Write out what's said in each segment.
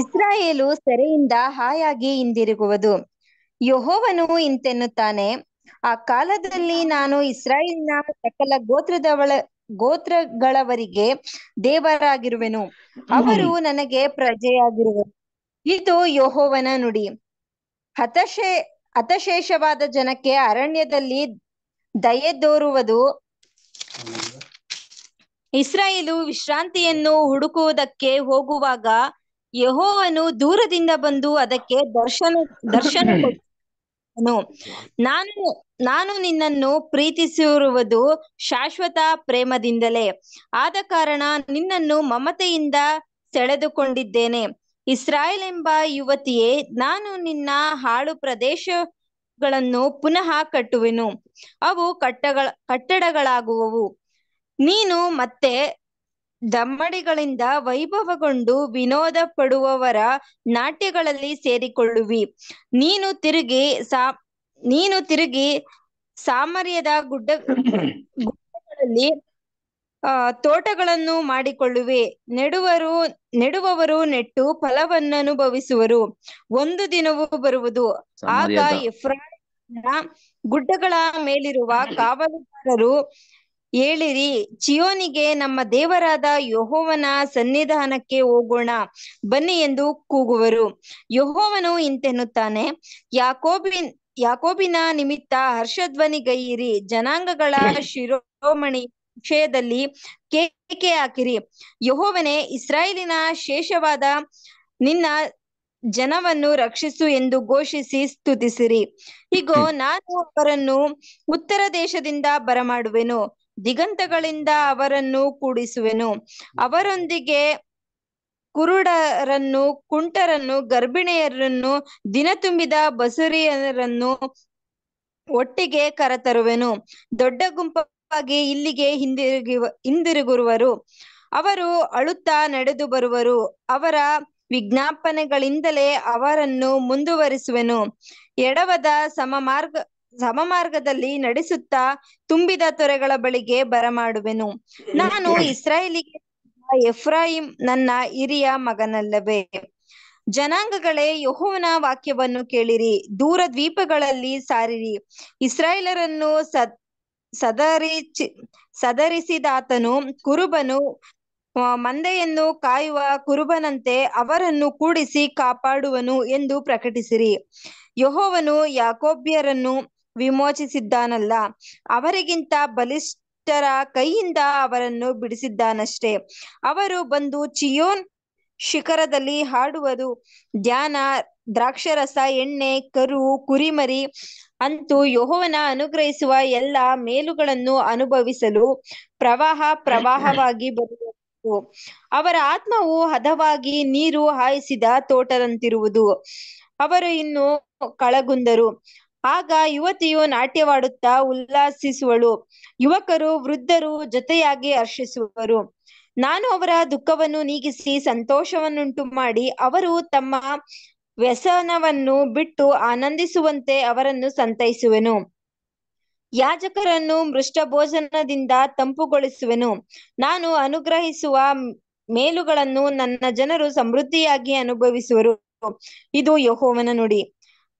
ಇಸ್ರಾಯೇಲು ಸೆರೆಯಿಂದ ಹಾಯಾಗಿ ಹಿಂದಿರುಗುವುದು ಯಹೋವನು ಇಂತೆನ್ನುತ್ತಾನೆ ಆ ಕಾಲದಲ್ಲಿ ನಾನು ಇಸ್ರಾಯೇಲ್ನ ಸಕಲ ಗೋತ್ರದವಳ ಗೋತ್ರಗಳವರಿಗೆ ದೇವರಾಗಿರುವೆನು ಅವರು ನನಗೆ ಪ್ರಜೆಯಾಗಿರುವರು ಇದು ಯಹೋವನ ನುಡಿ ಹತಶೇ ಹತಶೇಷವಾದ ಜನಕ್ಕೆ ಅರಣ್ಯದಲ್ಲಿ ದಯೆ ದೋರುವುದು ಇಸ್ರಾಯೇಲು ವಿಶ್ರಾಂತಿಯನ್ನು ಹುಡುಕುವುದಕ್ಕೆ ಹೋಗುವಾಗ ಯಹೋವನು ದೂರದಿಂದ ಬಂದು ಅದಕ್ಕೆ ದರ್ಶನ ದರ್ಶನ ನಾನು ನಾನು ನಿನ್ನನ್ನು ಪ್ರೀತಿಸಿರುವುದು ಶಾಶ್ವತ ಪ್ರೇಮದಿಂದಲೇ ಆದ ಕಾರಣ ನಿನ್ನನ್ನು ಮಮತೆಯಿಂದ ಸೆಳೆದುಕೊಂಡಿದ್ದೇನೆ ಇಸ್ರಾಯೇಲ್ ಎಂಬ ಯುವತಿಯೇ ನಾನು ನಿನ್ನ ಹಾಳು ಪ್ರದೇಶಗಳನ್ನು ಪುನಃ ಕಟ್ಟುವೆನು ಅವು ಕಟ್ಟಗಳ ಕಟ್ಟಡಗಳಾಗುವವು ನೀನು ಮತ್ತೆ ದಮ್ಮಡಿಗಳಿಂದ ವೈಭವಗೊಂಡು ವಿನೋದ ಪಡುವವರ ನಾಟ್ಯಗಳಲ್ಲಿ ಸೇರಿಕೊಳ್ಳುವಿ ನೀನು ತಿರುಗಿ ಸಾ ನೀನು ತಿರುಗಿ ಸಾಮರ್ಯದ ಗುಡ್ಡ ಗುಡ್ಡಗಳಲ್ಲಿ ಆ ತೋಟಗಳನ್ನು ಮಾಡಿಕೊಳ್ಳುವೆ ನೆಡುವರು ನೆಡುವವರು ನೆಟ್ಟು ಫಲವನ್ನನುಭವಿಸುವರು ಒಂದು ದಿನವೂ ಬರುವುದು ಆಗ ಇಫ್ರಾ ಗುಡ್ಡಗಳ ಮೇಲಿರುವ ಕಾವಲುಗಾರರು ಏಳಿರಿ ಚಿಯೋನಿಗೆ ನಮ್ಮ ದೇವರಾದ ಯಹೋವನ ಸನ್ನಿಧಾನಕ್ಕೆ ಹೋಗೋಣ ಬನ್ನಿ ಎಂದು ಕೂಗುವರು ಯಹೋವನು ಇಂತೆನ್ನುತ್ತಾನೆ ಯಾಕೋಬಿನ್ ಯಾಕೋಬಿನ ನಿಮಿತ್ತ ಗೈಯಿರಿ ಜನಾಂಗಗಳ ಶಿರೋಮಣಿ ವಿಷಯದಲ್ಲಿ ಕೇಕೆ ಹಾಕಿರಿ ಯಹೋವನೇ ಇಸ್ರಾಯೇಲಿನ ಶೇಷವಾದ ನಿನ್ನ ಜನವನ್ನು ರಕ್ಷಿಸು ಎಂದು ಘೋಷಿಸಿ ಸ್ತುತಿಸಿರಿ ಹೀಗೋ ನಾನು ಅವರನ್ನು ಉತ್ತರ ದೇಶದಿಂದ ಬರಮಾಡುವೆನು ದಿಗಂತಗಳಿಂದ ಅವರನ್ನು ಕೂಡಿಸುವೆನು ಅವರೊಂದಿಗೆ ಕುರುಡರನ್ನು ಕುಂಟರನ್ನು ಗರ್ಭಿಣಿಯರನ್ನು ದಿನ ತುಂಬಿದ ಬಸುರಿಯರನ್ನು ಒಟ್ಟಿಗೆ ಕರೆತರುವೆನು ದೊಡ್ಡ ಗುಂಪಾಗಿ ಇಲ್ಲಿಗೆ ಹಿಂದಿರುಗಿ ಹಿಂದಿರುಗುರುವರು ಅವರು ಅಳುತ್ತಾ ನಡೆದು ಬರುವರು ಅವರ ವಿಜ್ಞಾಪನೆಗಳಿಂದಲೇ ಅವರನ್ನು ಮುಂದುವರಿಸುವೆನು ಎಡವದ ಸಮಮಾರ್ಗ ಸಮಮಾರ್ಗದಲ್ಲಿ ನಡೆಸುತ್ತಾ ತುಂಬಿದ ತೊರೆಗಳ ಬಳಿಗೆ ಬರಮಾಡುವೆನು ನಾನು ಇಸ್ರಾಯೇಲಿಗೆ ಎಫ್ರಾಹಿಂ ನನ್ನ ಹಿರಿಯ ಮಗನಲ್ಲವೇ ಜನಾಂಗಗಳೇ ಯಹುವನ ವಾಕ್ಯವನ್ನು ಕೇಳಿರಿ ದೂರ ದ್ವೀಪಗಳಲ್ಲಿ ಸಾರಿರಿ ಇಸ್ರಾಯೇಲರನ್ನು ಸದ್ ಸದರಿ ಸದರಿಸಿದಾತನು ಕುರುಬನು ಮಂದೆಯನ್ನು ಕಾಯುವ ಕುರುಬನಂತೆ ಅವರನ್ನು ಕೂಡಿಸಿ ಕಾಪಾಡುವನು ಎಂದು ಪ್ರಕಟಿಸಿರಿ ಯಹೋವನು ಯಾಕೋಬ್ಯರನ್ನು ವಿಮೋಚಿಸಿದ್ದಾನಲ್ಲ ಅವರಿಗಿಂತ ಬಲಿಷ್ಠರ ಕೈಯಿಂದ ಅವರನ್ನು ಬಿಡಿಸಿದ್ದಾನಷ್ಟೇ ಅವರು ಬಂದು ಚಿಯೋನ್ ಶಿಖರದಲ್ಲಿ ಹಾಡುವರು ಧ್ಯಾನ ದ್ರಾಕ್ಷರಸ ಎಣ್ಣೆ ಕರು ಕುರಿಮರಿ ಅಂತೂ ಯೋಹೋವನ ಅನುಗ್ರಹಿಸುವ ಎಲ್ಲ ಮೇಲುಗಳನ್ನು ಅನುಭವಿಸಲು ಪ್ರವಾಹ ಪ್ರವಾಹವಾಗಿ ಬರುವುದು ಅವರ ಆತ್ಮವು ಹದವಾಗಿ ನೀರು ಹಾಯಿಸಿದ ತೋಟದಂತಿರುವುದು ಅವರು ಇನ್ನು ಕಳಗುಂದರು ಆಗ ಯುವತಿಯು ನಾಟ್ಯವಾಡುತ್ತಾ ಉಲ್ಲಾಸಿಸುವಳು ಯುವಕರು ವೃದ್ಧರು ಜೊತೆಯಾಗಿ ಹರ್ಷಿಸುವರು ನಾನು ಅವರ ದುಃಖವನ್ನು ನೀಗಿಸಿ ಸಂತೋಷವನ್ನುಂಟು ಮಾಡಿ ಅವರು ತಮ್ಮ ವ್ಯಸನವನ್ನು ಬಿಟ್ಟು ಆನಂದಿಸುವಂತೆ ಅವರನ್ನು ಸಂತೈಸುವೆನು ಯಾಜಕರನ್ನು ಮೃಷ್ಟ ಭೋಜನದಿಂದ ತಂಪುಗೊಳಿಸುವೆನು ನಾನು ಅನುಗ್ರಹಿಸುವ ಮೇಲುಗಳನ್ನು ನನ್ನ ಜನರು ಸಮೃದ್ಧಿಯಾಗಿ ಅನುಭವಿಸುವರು ಇದು ಯಹೋವನ ನುಡಿ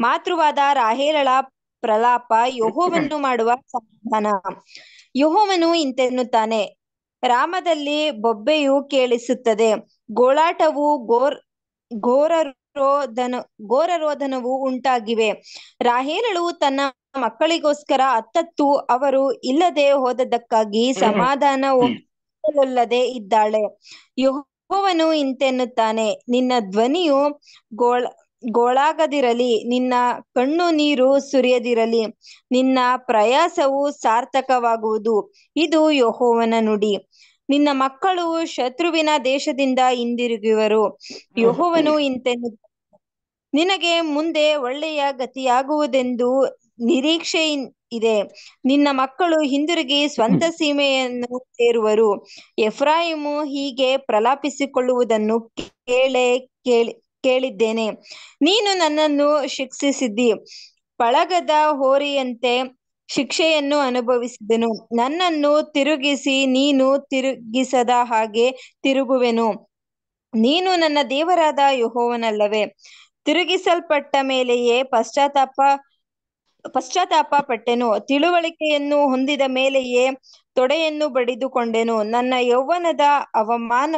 ಮಾತೃವಾದ ರಾಹೇಲಳ ಪ್ರಲಾಪ ಯಹೋವನ್ನು ಮಾಡುವ ಸಮಾಧಾನ ಯಹೋವನು ಇಂತೆನ್ನುತ್ತಾನೆ ರಾಮದಲ್ಲಿ ಬೊಬ್ಬೆಯು ಕೇಳಿಸುತ್ತದೆ ಗೋಳಾಟವು ಗೋರ್ ಘೋರ ರೋಧನ ಉಂಟಾಗಿವೆ ರಾಹೇಲಳು ತನ್ನ ಮಕ್ಕಳಿಗೋಸ್ಕರ ಅತ್ತತ್ತು ಅವರು ಇಲ್ಲದೆ ಹೋದದಕ್ಕಾಗಿ ಸಮಾಧಾನ ಇದ್ದಾಳೆ ಯಹೋವನು ಇಂತೆನ್ನುತ್ತಾನೆ ನಿನ್ನ ಧ್ವನಿಯು ಗೋಳ ಗೋಳಾಗದಿರಲಿ ನಿನ್ನ ಕಣ್ಣು ನೀರು ಸುರಿಯದಿರಲಿ ನಿನ್ನ ಪ್ರಯಾಸವು ಸಾರ್ಥಕವಾಗುವುದು ಇದು ಯಹೋವನ ನುಡಿ ನಿನ್ನ ಮಕ್ಕಳು ಶತ್ರುವಿನ ದೇಶದಿಂದ ಹಿಂದಿರುಗುವರು ಯಹೋವನು ಇಂತೆನ್ನು ನಿನಗೆ ಮುಂದೆ ಒಳ್ಳೆಯ ಗತಿಯಾಗುವುದೆಂದು ನಿರೀಕ್ಷೆ ಇದೆ ನಿನ್ನ ಮಕ್ಕಳು ಹಿಂದಿರುಗಿ ಸ್ವಂತ ಸೀಮೆಯನ್ನು ಸೇರುವರು ಎಫ್ರಾಹಿಮು ಹೀಗೆ ಪ್ರಲಾಪಿಸಿಕೊಳ್ಳುವುದನ್ನು ಕೇಳೆ ಕೇಳಿ ಕೇಳಿದ್ದೇನೆ ನೀನು ನನ್ನನ್ನು ಶಿಕ್ಷಿಸಿದ್ದಿ ಪಳಗದ ಹೋರಿಯಂತೆ ಶಿಕ್ಷೆಯನ್ನು ಅನುಭವಿಸಿದನು ನನ್ನನ್ನು ತಿರುಗಿಸಿ ನೀನು ತಿರುಗಿಸದ ಹಾಗೆ ತಿರುಗುವೆನು ನೀನು ನನ್ನ ದೇವರಾದ ಯಹೋವನಲ್ಲವೇ ತಿರುಗಿಸಲ್ಪಟ್ಟ ಮೇಲೆಯೇ ಪಶ್ಚಾತ್ತಾಪ ಪಶ್ಚಾತ್ತಾಪ ಪಟ್ಟೆನು ತಿಳುವಳಿಕೆಯನ್ನು ಹೊಂದಿದ ಮೇಲೆಯೇ ತೊಡೆಯನ್ನು ಬಡಿದುಕೊಂಡೆನು ನನ್ನ ಯೌವನದ ಅವಮಾನ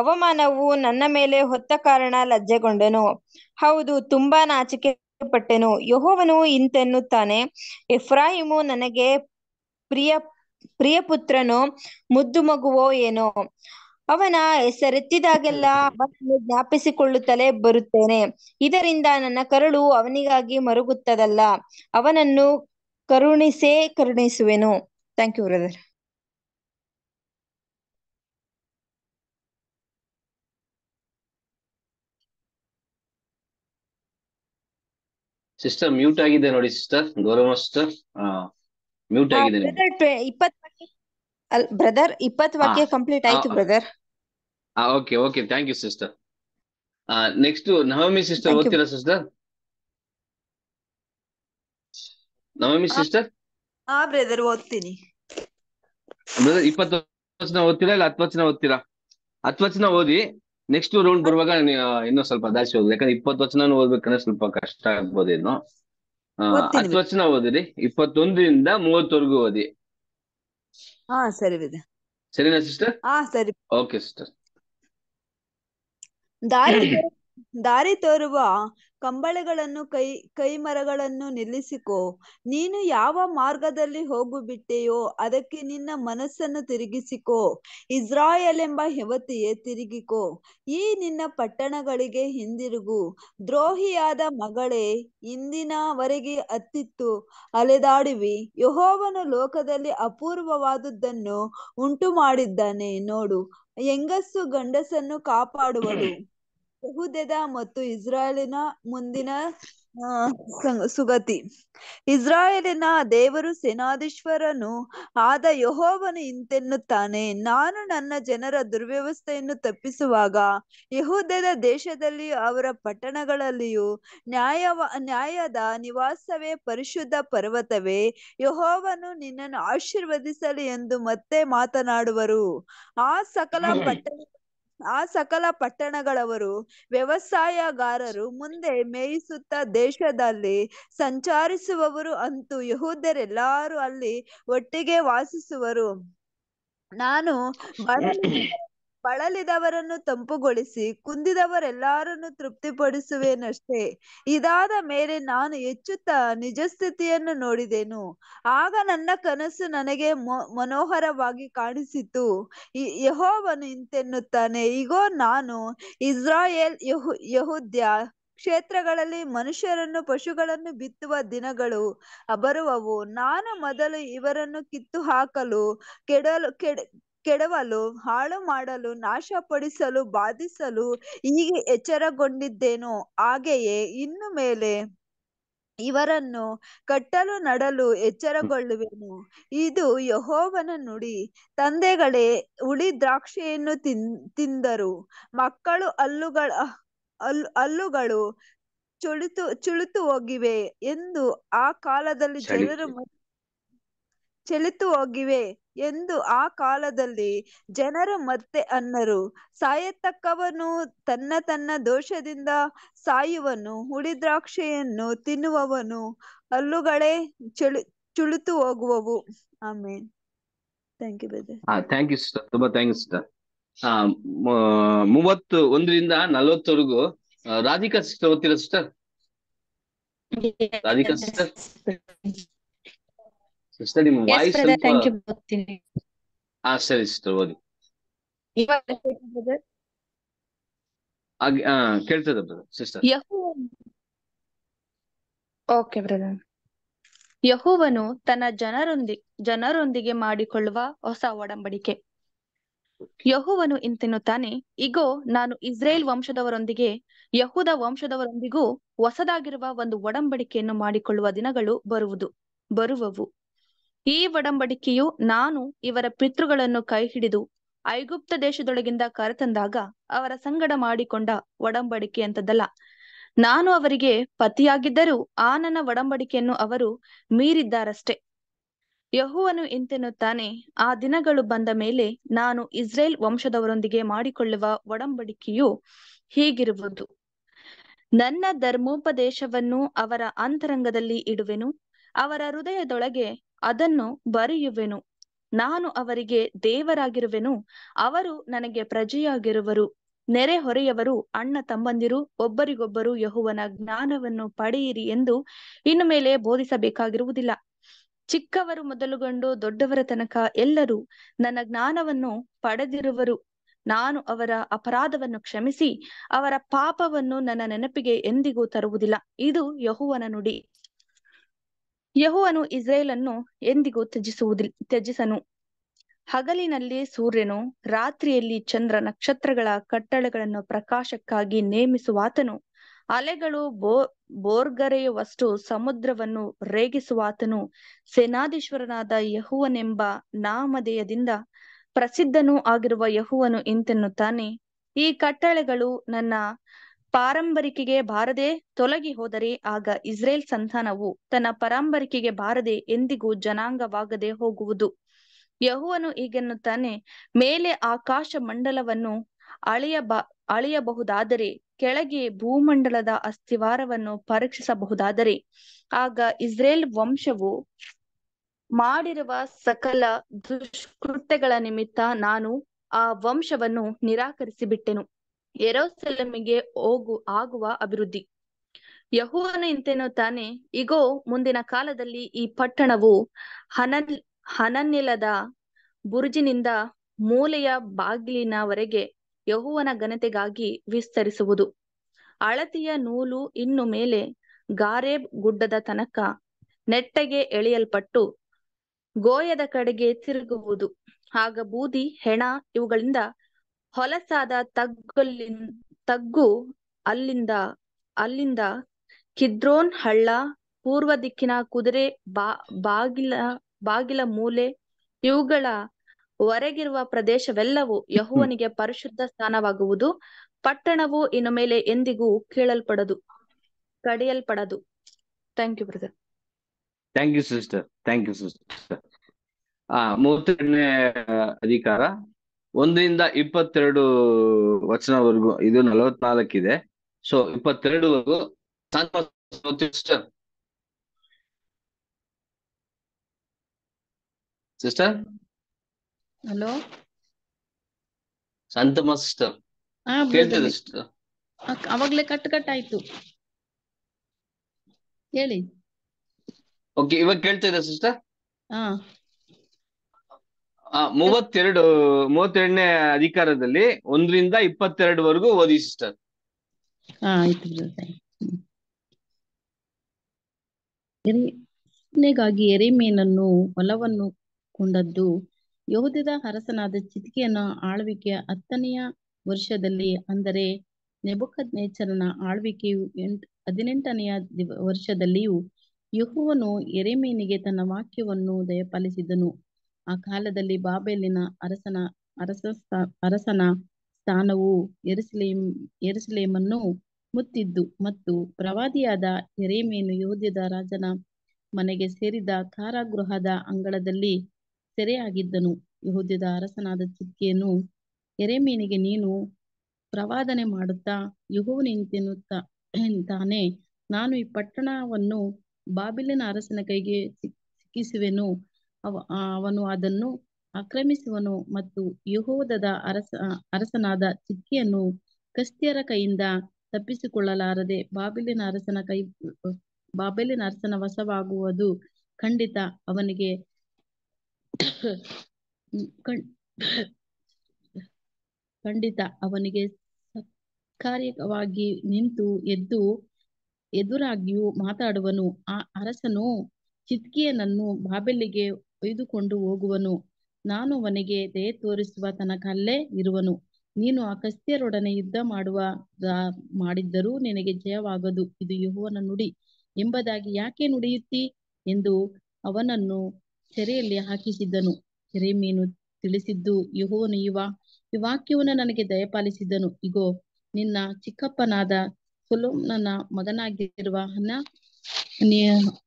ಅವಮಾನವು ನನ್ನ ಮೇಲೆ ಹೊತ್ತ ಕಾರಣ ಲಜ್ಜೆಗೊಂಡನು ಹೌದು ತುಂಬಾ ನಾಚಿಕೆ ಪಟ್ಟೆನು ಯಹೋವನು ಇಂತೆನ್ನುತ್ತಾನೆ ಇಫ್ರಾಹಿಮು ನನಗೆ ಪ್ರಿಯ ಪ್ರಿಯ ಪುತ್ರನು ಮುದ್ದು ಮಗುವೋ ಏನೋ ಅವನ ಹೆಸರೆತ್ತಿದಾಗೆಲ್ಲ ಅವನನ್ನು ಜ್ಞಾಪಿಸಿಕೊಳ್ಳುತ್ತಲೇ ಬರುತ್ತೇನೆ ಇದರಿಂದ ನನ್ನ ಕರುಳು ಅವನಿಗಾಗಿ ಮರುಗುತ್ತದಲ್ಲ ಅವನನ್ನು ಕರುಣಿಸೇ ಕರುಣಿಸುವೆನು thank you brother sister mute ಆಗಿದೆ ನೋಡಿ ಸಿಸ್ಟರ್ ಗೌರವ ಸಿಸ್ಟರ್ ಮ್ಯೂಟ್ ಆಗಿದೆ ಬ್ರದರ್ ಇಪ್ಪತ್ತು ವಾಕ್ಯ ಕಂಪ್ಲೀಟ್ ಆಯ್ತು brother okay okay thank you sister next Navami sister ಓದ್ತೀರಾ ಸಿಸ್ಟರ್ ನವಮಿ ಸಿಸ್ಟರ್ ಹಾ ಬ್ರದರ್ ಓದ್ತೀನಿ ಬ್ರದರ್ ಇಪ್ಪತ್ತು ವಚನ ಓದ್ತೀರಾ ಇಲ್ಲ ಹತ್ತು ವಚನ ಓದ್ತೀರಾ ಹತ್ತು ವಚನ ಓದಿ ನೆಕ್ಸ್ಟ್ ರೌಂಡ್ ಬರುವಾಗ ಇನ್ನೂ ಸ್ವಲ್ಪ ಜಾಸ್ತಿ ಓದ್ ಯಾಕಂದ್ರೆ ಇಪ್ಪತ್ತು ವಚನ ಓದ್ಬೇಕಂದ್ರೆ ಸ್ವಲ್ಪ ಕಷ್ಟ ಆಗ್ಬೋದು ಇನ್ನು ಹತ್ತು ವಚನ ಓದಿರಿ ಇಪ್ಪತ್ತೊಂದರಿಂದ ಮೂವತ್ತವರೆಗೂ ಓದಿ ಹಾ ಸರಿ ವಿದ ಸರಿನಾ ಸಿಸ್ಟರ್ ಹಾ ಸರಿ ಓಕೆ ಸಿಸ್ಟರ್ ದಾರಿ ದಾರಿ ತೋರುವ ಕಂಬಳೆಗಳನ್ನು ಕೈ ಕೈಮರಗಳನ್ನು ನಿಲ್ಲಿಸಿಕೋ ನೀನು ಯಾವ ಮಾರ್ಗದಲ್ಲಿ ಹೋಗುಬಿಟ್ಟೆಯೋ ಅದಕ್ಕೆ ನಿನ್ನ ಮನಸ್ಸನ್ನು ತಿರುಗಿಸಿಕೋ ಇಸ್ರಾಯಲ್ ಎಂಬ ಹೆವತಿಯೇ ತಿರುಗಿಕೋ ಈ ನಿನ್ನ ಪಟ್ಟಣಗಳಿಗೆ ಹಿಂದಿರುಗು ದ್ರೋಹಿಯಾದ ಮಗಳೇ ಇಂದಿನವರೆಗೆ ಅತ್ತಿತ್ತು ಅಲೆದಾಡುವಿ ಯಹೋವನು ಲೋಕದಲ್ಲಿ ಅಪೂರ್ವವಾದುದನ್ನು ಉಂಟು ಮಾಡಿದ್ದಾನೆ ನೋಡು ಹೆಂಗಸ್ಸು ಗಂಡಸನ್ನು ಕಾಪಾಡುವಳು ಯೆಹೂದ್ಯದ ಮತ್ತು ಇಸ್ರಾಯೇಲಿನ ಮುಂದಿನ ಸುಗತಿ ಇಸ್ರಾಯೇಲಿನ ದೇವರು ಸೇನಾಧೀಶ್ವರನು ಆದ ಯಹೋವನು ಇಂತೆನ್ನುತ್ತಾನೆ ನಾನು ನನ್ನ ಜನರ ದುರ್ವ್ಯವಸ್ಥೆಯನ್ನು ತಪ್ಪಿಸುವಾಗ ಯಹೂದದ ದೇಶದಲ್ಲಿಯೂ ಅವರ ಪಟ್ಟಣಗಳಲ್ಲಿಯೂ ನ್ಯಾಯವ ನ್ಯಾಯದ ನಿವಾಸವೇ ಪರಿಶುದ್ಧ ಪರ್ವತವೇ ಯಹೋವನು ನಿನ್ನನ್ನು ಆಶೀರ್ವದಿಸಲಿ ಎಂದು ಮತ್ತೆ ಮಾತನಾಡುವರು ಆ ಸಕಲ ಪಟ್ಟಣ ಆ ಸಕಲ ಪಟ್ಟಣಗಳವರು ವ್ಯವಸಾಯಗಾರರು ಮುಂದೆ ಮೇಯಿಸುತ್ತ ದೇಶದಲ್ಲಿ ಸಂಚರಿಸುವವರು ಅಂತೂ ಯಹೂದರೆಲ್ಲರೂ ಅಲ್ಲಿ ಒಟ್ಟಿಗೆ ವಾಸಿಸುವರು ನಾನು ಬಳಲಿದವರನ್ನು ತಂಪುಗೊಳಿಸಿ ಕುಂದಿದವರೆಲ್ಲಾರನ್ನು ತೃಪ್ತಿಪಡಿಸುವೆನಷ್ಟೆ ಇದಾದ ಮೇಲೆ ನಾನು ಹೆಚ್ಚುತ್ತಾ ನಿಜಸ್ಥಿತಿಯನ್ನು ನೋಡಿದೆನು ಆಗ ನನ್ನ ಕನಸು ನನಗೆ ಮನೋಹರವಾಗಿ ಕಾಣಿಸಿತು ಯಹೋವನು ಇಂತೆನ್ನುತ್ತಾನೆ ಈಗೋ ನಾನು ಇಸ್ರಾಯೇಲ್ ಯಹು ಯಹುದ್ಯ ಕ್ಷೇತ್ರಗಳಲ್ಲಿ ಮನುಷ್ಯರನ್ನು ಪಶುಗಳನ್ನು ಬಿತ್ತುವ ದಿನಗಳು ಬರುವವು ನಾನು ಮೊದಲು ಇವರನ್ನು ಕಿತ್ತು ಹಾಕಲು ಕೆಡಲು ಕೆಡ ಕೆಡವಲು ಹಾಳು ಮಾಡಲು ನಾಶಪಡಿಸಲು ಬಾಧಿಸಲು ಹೀಗೆ ಎಚ್ಚರಗೊಂಡಿದ್ದೇನು ಹಾಗೆಯೇ ಇನ್ನು ಮೇಲೆ ಇವರನ್ನು ಕಟ್ಟಲು ನಡಲು ಎಚ್ಚರಗೊಳ್ಳುವೆನು ಇದು ಯಹೋವನ ನುಡಿ ತಂದೆಗಳೇ ಹುಳಿ ದ್ರಾಕ್ಷಿಯನ್ನು ತಿನ್ ತಿಂದರು ಮಕ್ಕಳು ಅಲ್ಲುಗಳ ಅಲ್ಲು ಅಲ್ಲುಗಳು ಚುಳಿತು ಚುಳಿತು ಹೋಗಿವೆ ಎಂದು ಆ ಕಾಲದಲ್ಲಿ ಜನರು ಚಲಿತು ಹೋಗಿವೆ ಎಂದು ಆ ಕಾಲದಲ್ಲಿ ಜನರು ಮತ್ತೆ ಅನ್ನರು ಸಾಯತಕ್ಕವನು ತನ್ನ ತನ್ನ ದೋಷದಿಂದ ಸಾಯುವನು ಹುಳಿದ್ರಾಕ್ಷೆಯನ್ನು ತಿನ್ನುವವನು ಹಲ್ಲುಗಳೇ ಚಳು ಚುಳುತು ಹೋಗುವವು amen thank you thank you ತುಂಬಾ ಥ್ಯಾಂಕ್ ಯು ಮೂವತ್ತು ಒಂದರಿಂದ ನಲವತ್ತರೆಗೂ ರಾಧಿಕಾ ಸಿಸ್ಟರ್ ಓದ್ತೀರಾ ಸಿಸ್ಟರ್ ರಾಧಿಕಾ ಸಿಸ್ಟರ್ ಸಿಸ್ಟರ್ ನಿಮ್ ಓದಿ ಬ್ರದರ್ ಸಿಸ್ಟರ್ ಓಕೆ ಬ್ರದರ್ ತನ್ನ ಜನರೊಂದಿ ಜನರೊಂದಿಗೆ ಮಾಡಿಕೊಳ್ಳುವ ಹೊಸ ಒಡಂಬಡಿಕೆ ಯಹುವನು ತಾನೆ ಇಗೋ ನಾನು ಇಸ್ರೇಲ್ ವಂಶದವರೊಂದಿಗೆ ಯಹೂದ ವಂಶದವರೊಂದಿಗೂ ಹೊಸದಾಗಿರುವ ಒಂದು ಒಡಂಬಡಿಕೆಯನ್ನು ಮಾಡಿಕೊಳ್ಳುವ ದಿನಗಳು ಬರುವುದು ಬರುವವು ಈ ಒಡಂಬಡಿಕೆಯು ನಾನು ಇವರ ಪಿತೃಗಳನ್ನು ಕೈಹಿಡಿದು ಐಗುಪ್ತ ದೇಶದೊಳಗಿಂದ ಕರೆತಂದಾಗ ಅವರ ಸಂಗಡ ಮಾಡಿಕೊಂಡ ಒಡಂಬಡಿಕೆ ಅಂತದಲ್ಲ ನಾನು ಅವರಿಗೆ ಪತಿಯಾಗಿದ್ದರೂ ಆ ನನ್ನ ಒಡಂಬಡಿಕೆಯನ್ನು ಅವರು ಮೀರಿದ್ದಾರಷ್ಟೇ ಯಹುವನು ಎಂತೆನ್ನುತ್ತಾನೆ ಆ ದಿನಗಳು ಬಂದ ಮೇಲೆ ನಾನು ಇಸ್ರೇಲ್ ವಂಶದವರೊಂದಿಗೆ ಮಾಡಿಕೊಳ್ಳುವ ಒಡಂಬಡಿಕೆಯು ಹೀಗಿರುವುದು ನನ್ನ ಧರ್ಮೋಪದೇಶವನ್ನು ಅವರ ಅಂತರಂಗದಲ್ಲಿ ಇಡುವೆನು ಅವರ ಹೃದಯದೊಳಗೆ ಅದನ್ನು ಬರೆಯುವೆನು ನಾನು ಅವರಿಗೆ ದೇವರಾಗಿರುವೆನು ಅವರು ನನಗೆ ಪ್ರಜೆಯಾಗಿರುವರು ನೆರೆಹೊರೆಯವರು ಅಣ್ಣ ತಮ್ಮಂದಿರು ಒಬ್ಬರಿಗೊಬ್ಬರು ಯಹುವನ ಜ್ಞಾನವನ್ನು ಪಡೆಯಿರಿ ಎಂದು ಇನ್ನು ಮೇಲೆ ಬೋಧಿಸಬೇಕಾಗಿರುವುದಿಲ್ಲ ಚಿಕ್ಕವರು ಮೊದಲುಗೊಂಡು ದೊಡ್ಡವರ ತನಕ ಎಲ್ಲರೂ ನನ್ನ ಜ್ಞಾನವನ್ನು ಪಡೆದಿರುವರು ನಾನು ಅವರ ಅಪರಾಧವನ್ನು ಕ್ಷಮಿಸಿ ಅವರ ಪಾಪವನ್ನು ನನ್ನ ನೆನಪಿಗೆ ಎಂದಿಗೂ ತರುವುದಿಲ್ಲ ಇದು ಯಹುವನ ನುಡಿ ಯಹುವನು ಇಸ್ರೇಲನ್ನು ಎಂದಿಗೂ ತ್ಯಜಿಸುವುದಿಲ್ಲ ತ್ಯಜಿಸನು ಹಗಲಿನಲ್ಲಿ ಸೂರ್ಯನು ರಾತ್ರಿಯಲ್ಲಿ ಚಂದ್ರ ನಕ್ಷತ್ರಗಳ ಕಟ್ಟಳೆಗಳನ್ನು ಪ್ರಕಾಶಕ್ಕಾಗಿ ನೇಮಿಸುವಾತನು ಅಲೆಗಳು ಬೋ ಬೋರ್ಗರೆಯುವಷ್ಟು ಸಮುದ್ರವನ್ನು ರೇಗಿಸುವಾತನು ಸೇನಾಧೀಶ್ವರನಾದ ಯಹುವನೆಂಬ ನಾಮಧೇಯದಿಂದ ಪ್ರಸಿದ್ಧನೂ ಆಗಿರುವ ಯಹುವನು ಇಂತೆನ್ನುತ್ತಾನೆ ಈ ಕಟ್ಟಳೆಗಳು ನನ್ನ ಪಾರಂಬರಿಕೆಗೆ ಬಾರದೆ ತೊಲಗಿ ಹೋದರೆ ಆಗ ಇಸ್ರೇಲ್ ಸಂತಾನವು ತನ್ನ ಪರಂಬರಿಕೆಗೆ ಬಾರದೆ ಎಂದಿಗೂ ಜನಾಂಗವಾಗದೆ ಹೋಗುವುದು ಯಹುವನು ಈಗೆನ್ನುತ್ತಾನೆ ಮೇಲೆ ಆಕಾಶ ಮಂಡಲವನ್ನು ಅಳೆಯಬ ಅಳೆಯಬಹುದಾದರೆ ಕೆಳಗೆ ಭೂಮಂಡಲದ ಅಸ್ಥಿವಾರವನ್ನು ಪರೀಕ್ಷಿಸಬಹುದಾದರೆ ಆಗ ಇಸ್ರೇಲ್ ವಂಶವು ಮಾಡಿರುವ ಸಕಲ ದುಷ್ಕೃತ್ಯಗಳ ನಿಮಿತ್ತ ನಾನು ಆ ವಂಶವನ್ನು ನಿರಾಕರಿಸಿ ಬಿಟ್ಟೆನು ಎರೋಸೆಲಮಿಗೆ ಹೋಗು ಆಗುವ ಅಭಿವೃದ್ಧಿ ಇಂತೆನೋ ತಾನೆ ಇಗೋ ಮುಂದಿನ ಕಾಲದಲ್ಲಿ ಈ ಪಟ್ಟಣವು ಹನ ಹನನಿಲದ ಬುರುಜಿನಿಂದ ಮೂಲೆಯ ಬಾಗಿಲಿನವರೆಗೆ ಯಹುವನ ಘನತೆಗಾಗಿ ವಿಸ್ತರಿಸುವುದು ಅಳತಿಯ ನೂಲು ಇನ್ನು ಮೇಲೆ ಗಾರೇಬ್ ಗುಡ್ಡದ ತನಕ ನೆಟ್ಟಗೆ ಎಳೆಯಲ್ಪಟ್ಟು ಗೋಯದ ಕಡೆಗೆ ತಿರುಗುವುದು ಆಗ ಬೂದಿ ಹೆಣ ಇವುಗಳಿಂದ ಹೊಲಸಾದ ತಗ್ಗಲ್ಲಿ ತಗ್ಗು ಅಲ್ಲಿಂದ ಅಲ್ಲಿಂದ ಕಿದ್ರೋನ್ ಹಳ್ಳ ಪೂರ್ವ ದಿಕ್ಕಿನ ಕುದುರೆ ಬಾ ಬಾಗಿಲ ಬಾಗಿಲ ಮೂಲೆ ಇವುಗಳ ವರೆಗಿರುವ ಪ್ರದೇಶವೆಲ್ಲವೂ ಯಹುವನಿಗೆ ಪರಿಶುದ್ಧ ಸ್ಥಾನವಾಗುವುದು ಪಟ್ಟಣವು ಇನ್ನು ಮೇಲೆ ಎಂದಿಗೂ ಕೇಳಲ್ಪಡದು ಕಡೆಯಲ್ಪಡದು thank you brother thank you sister thank you sister ಆ ಮೂವತ್ತೆರಡನೇ ಅಧಿಕಾರ ಒಂದರಿಂದ ಇಪ್ಪತ್ತೆರಡು ವಚನವರೆಗೂ ಇದು ಇದೆ ಸೊ ಇಪ್ಪತ್ತೆರಡು ಸಿಸ್ಟರ್ ಸಿಸ್ಟರ್ ಹಲೋ ಸಂತಮ ಸಿಸ್ಟರ್ ಕೇಳ್ತಿದೆ ಸಿಸ್ಟರ್ ಅವಾಗ್ಲೇ ಕಟ್ ಕಟ್ ಆಯ್ತು ಹೇಳಿ ಓಕೆ ಇವಾಗ ಕೇಳ್ತಾ ಇದೆ ಸಿಸ್ಟರ್ ಹಾ ಮೂವತ್ತೆರಡು ಮೂವತ್ತೆರಡನೇ ಅಧಿಕಾರದಲ್ಲಿ ಒಂದರಿಂದ ವರೆಗೂ ಓದಿ ಸಿಸ್ಟರ್ ಆಯ್ತು ಎರೆಮೇನನ್ನು ಹೊಲವನ್ನು ಕೊಂಡದ್ದು ಯೋಧದ ಅರಸನಾದ ಚಿತ್ಕೆಯನ್ನ ಆಳ್ವಿಕೆಯ ಹತ್ತನೆಯ ವರ್ಷದಲ್ಲಿ ಅಂದರೆ ನೆಬಕದ್ ನೇಚರನ ಆಳ್ವಿಕೆಯು ಎಂಟ್ ಹದಿನೆಂಟನೆಯ ವರ್ಷದಲ್ಲಿಯೂ ಯಹುವನು ಎರೆಮೇನಿಗೆ ತನ್ನ ವಾಕ್ಯವನ್ನು ದಯಪಾಲಿಸಿದನು ಆ ಕಾಲದಲ್ಲಿ ಬಾಬೆಲಿನ ಅರಸನ ಅರಸ ಅರಸನ ಸ್ಥಾನವು ಎರುಸಲೇಂ ಎರುಸಲೇಮನ್ನು ಮುತ್ತಿದ್ದು ಮತ್ತು ಪ್ರವಾದಿಯಾದ ಎರೇಮೇನು ಯೋಧ್ಯದ ರಾಜನ ಮನೆಗೆ ಸೇರಿದ ಕಾರಾಗೃಹದ ಅಂಗಳದಲ್ಲಿ ಸೆರೆಯಾಗಿದ್ದನು ಯಹೋದ್ಯದ ಅರಸನಾದ ಚಿಕ್ಕಿಯನ್ನು ಎರೆಮೀನಿಗೆ ನೀನು ಪ್ರವಾದನೆ ಮಾಡುತ್ತಾ ಯಹೋವನೆಂತೆನ್ನುತ್ತಾ ಎಂತಾನೆ ನಾನು ಈ ಪಟ್ಟಣವನ್ನು ಬಾಬಿಲಿನ ಅರಸನ ಕೈಗೆ ಸಿಕ್ಕಿಸುವೆನು ಅವನು ಅದನ್ನು ಆಕ್ರಮಿಸುವನು ಮತ್ತು ಯಹೋದದ ಅರಸ ಅರಸನಾದ ಚಿಕ್ಕಿಯನ್ನು ಕಸ್ತಿಯರ ಕೈಯಿಂದ ತಪ್ಪಿಸಿಕೊಳ್ಳಲಾರದೆ ಬಾಬೆಲಿನ ಅರಸನ ಕೈ ಬಾಬೆಲಿನ ಅರಸನ ವಸವಾಗುವುದು ಖಂಡಿತ ಅವನಿಗೆ ಖಂಡಿತ ಅವನಿಗೆ ಕಾರ್ಯಕವಾಗಿ ನಿಂತು ಎದ್ದು ಎದುರಾಗಿಯೂ ಮಾತಾಡುವನು ಆ ಅರಸನು ಚಿತ್ಕಿಯನನ್ನು ಬಾಬೆಲಿಗೆ ಒಯ್ದುಕೊಂಡು ಹೋಗುವನು ನಾನು ಅವನಿಗೆ ದಯ ತೋರಿಸುವ ತನಕ ಅಲ್ಲೇ ಇರುವನು ನೀನು ಅಕಸ್ತ್ಯರೊಡನೆ ಯುದ್ಧ ಮಾಡುವ ಮಾಡಿದ್ದರೂ ನಿನಗೆ ಜಯವಾಗದು ಇದು ಯಹೋವನ ನುಡಿ ಎಂಬುದಾಗಿ ಯಾಕೆ ನುಡಿಯುತ್ತಿ ಎಂದು ಅವನನ್ನು ಸೆರೆಯಲ್ಲಿ ಹಾಕಿಸಿದ್ದನು ಸೆರೆ ಮೀನು ತಿಳಿಸಿದ್ದು ಯುಹುವನು ಯುವ ಈ ವಾಕ್ಯವನ್ನು ನನಗೆ ದಯಪಾಲಿಸಿದ್ದನು ಇಗೋ ನಿನ್ನ ಚಿಕ್ಕಪ್ಪನಾದ ಸುಲೋಮ್ನ ಮಗನಾಗಿರುವ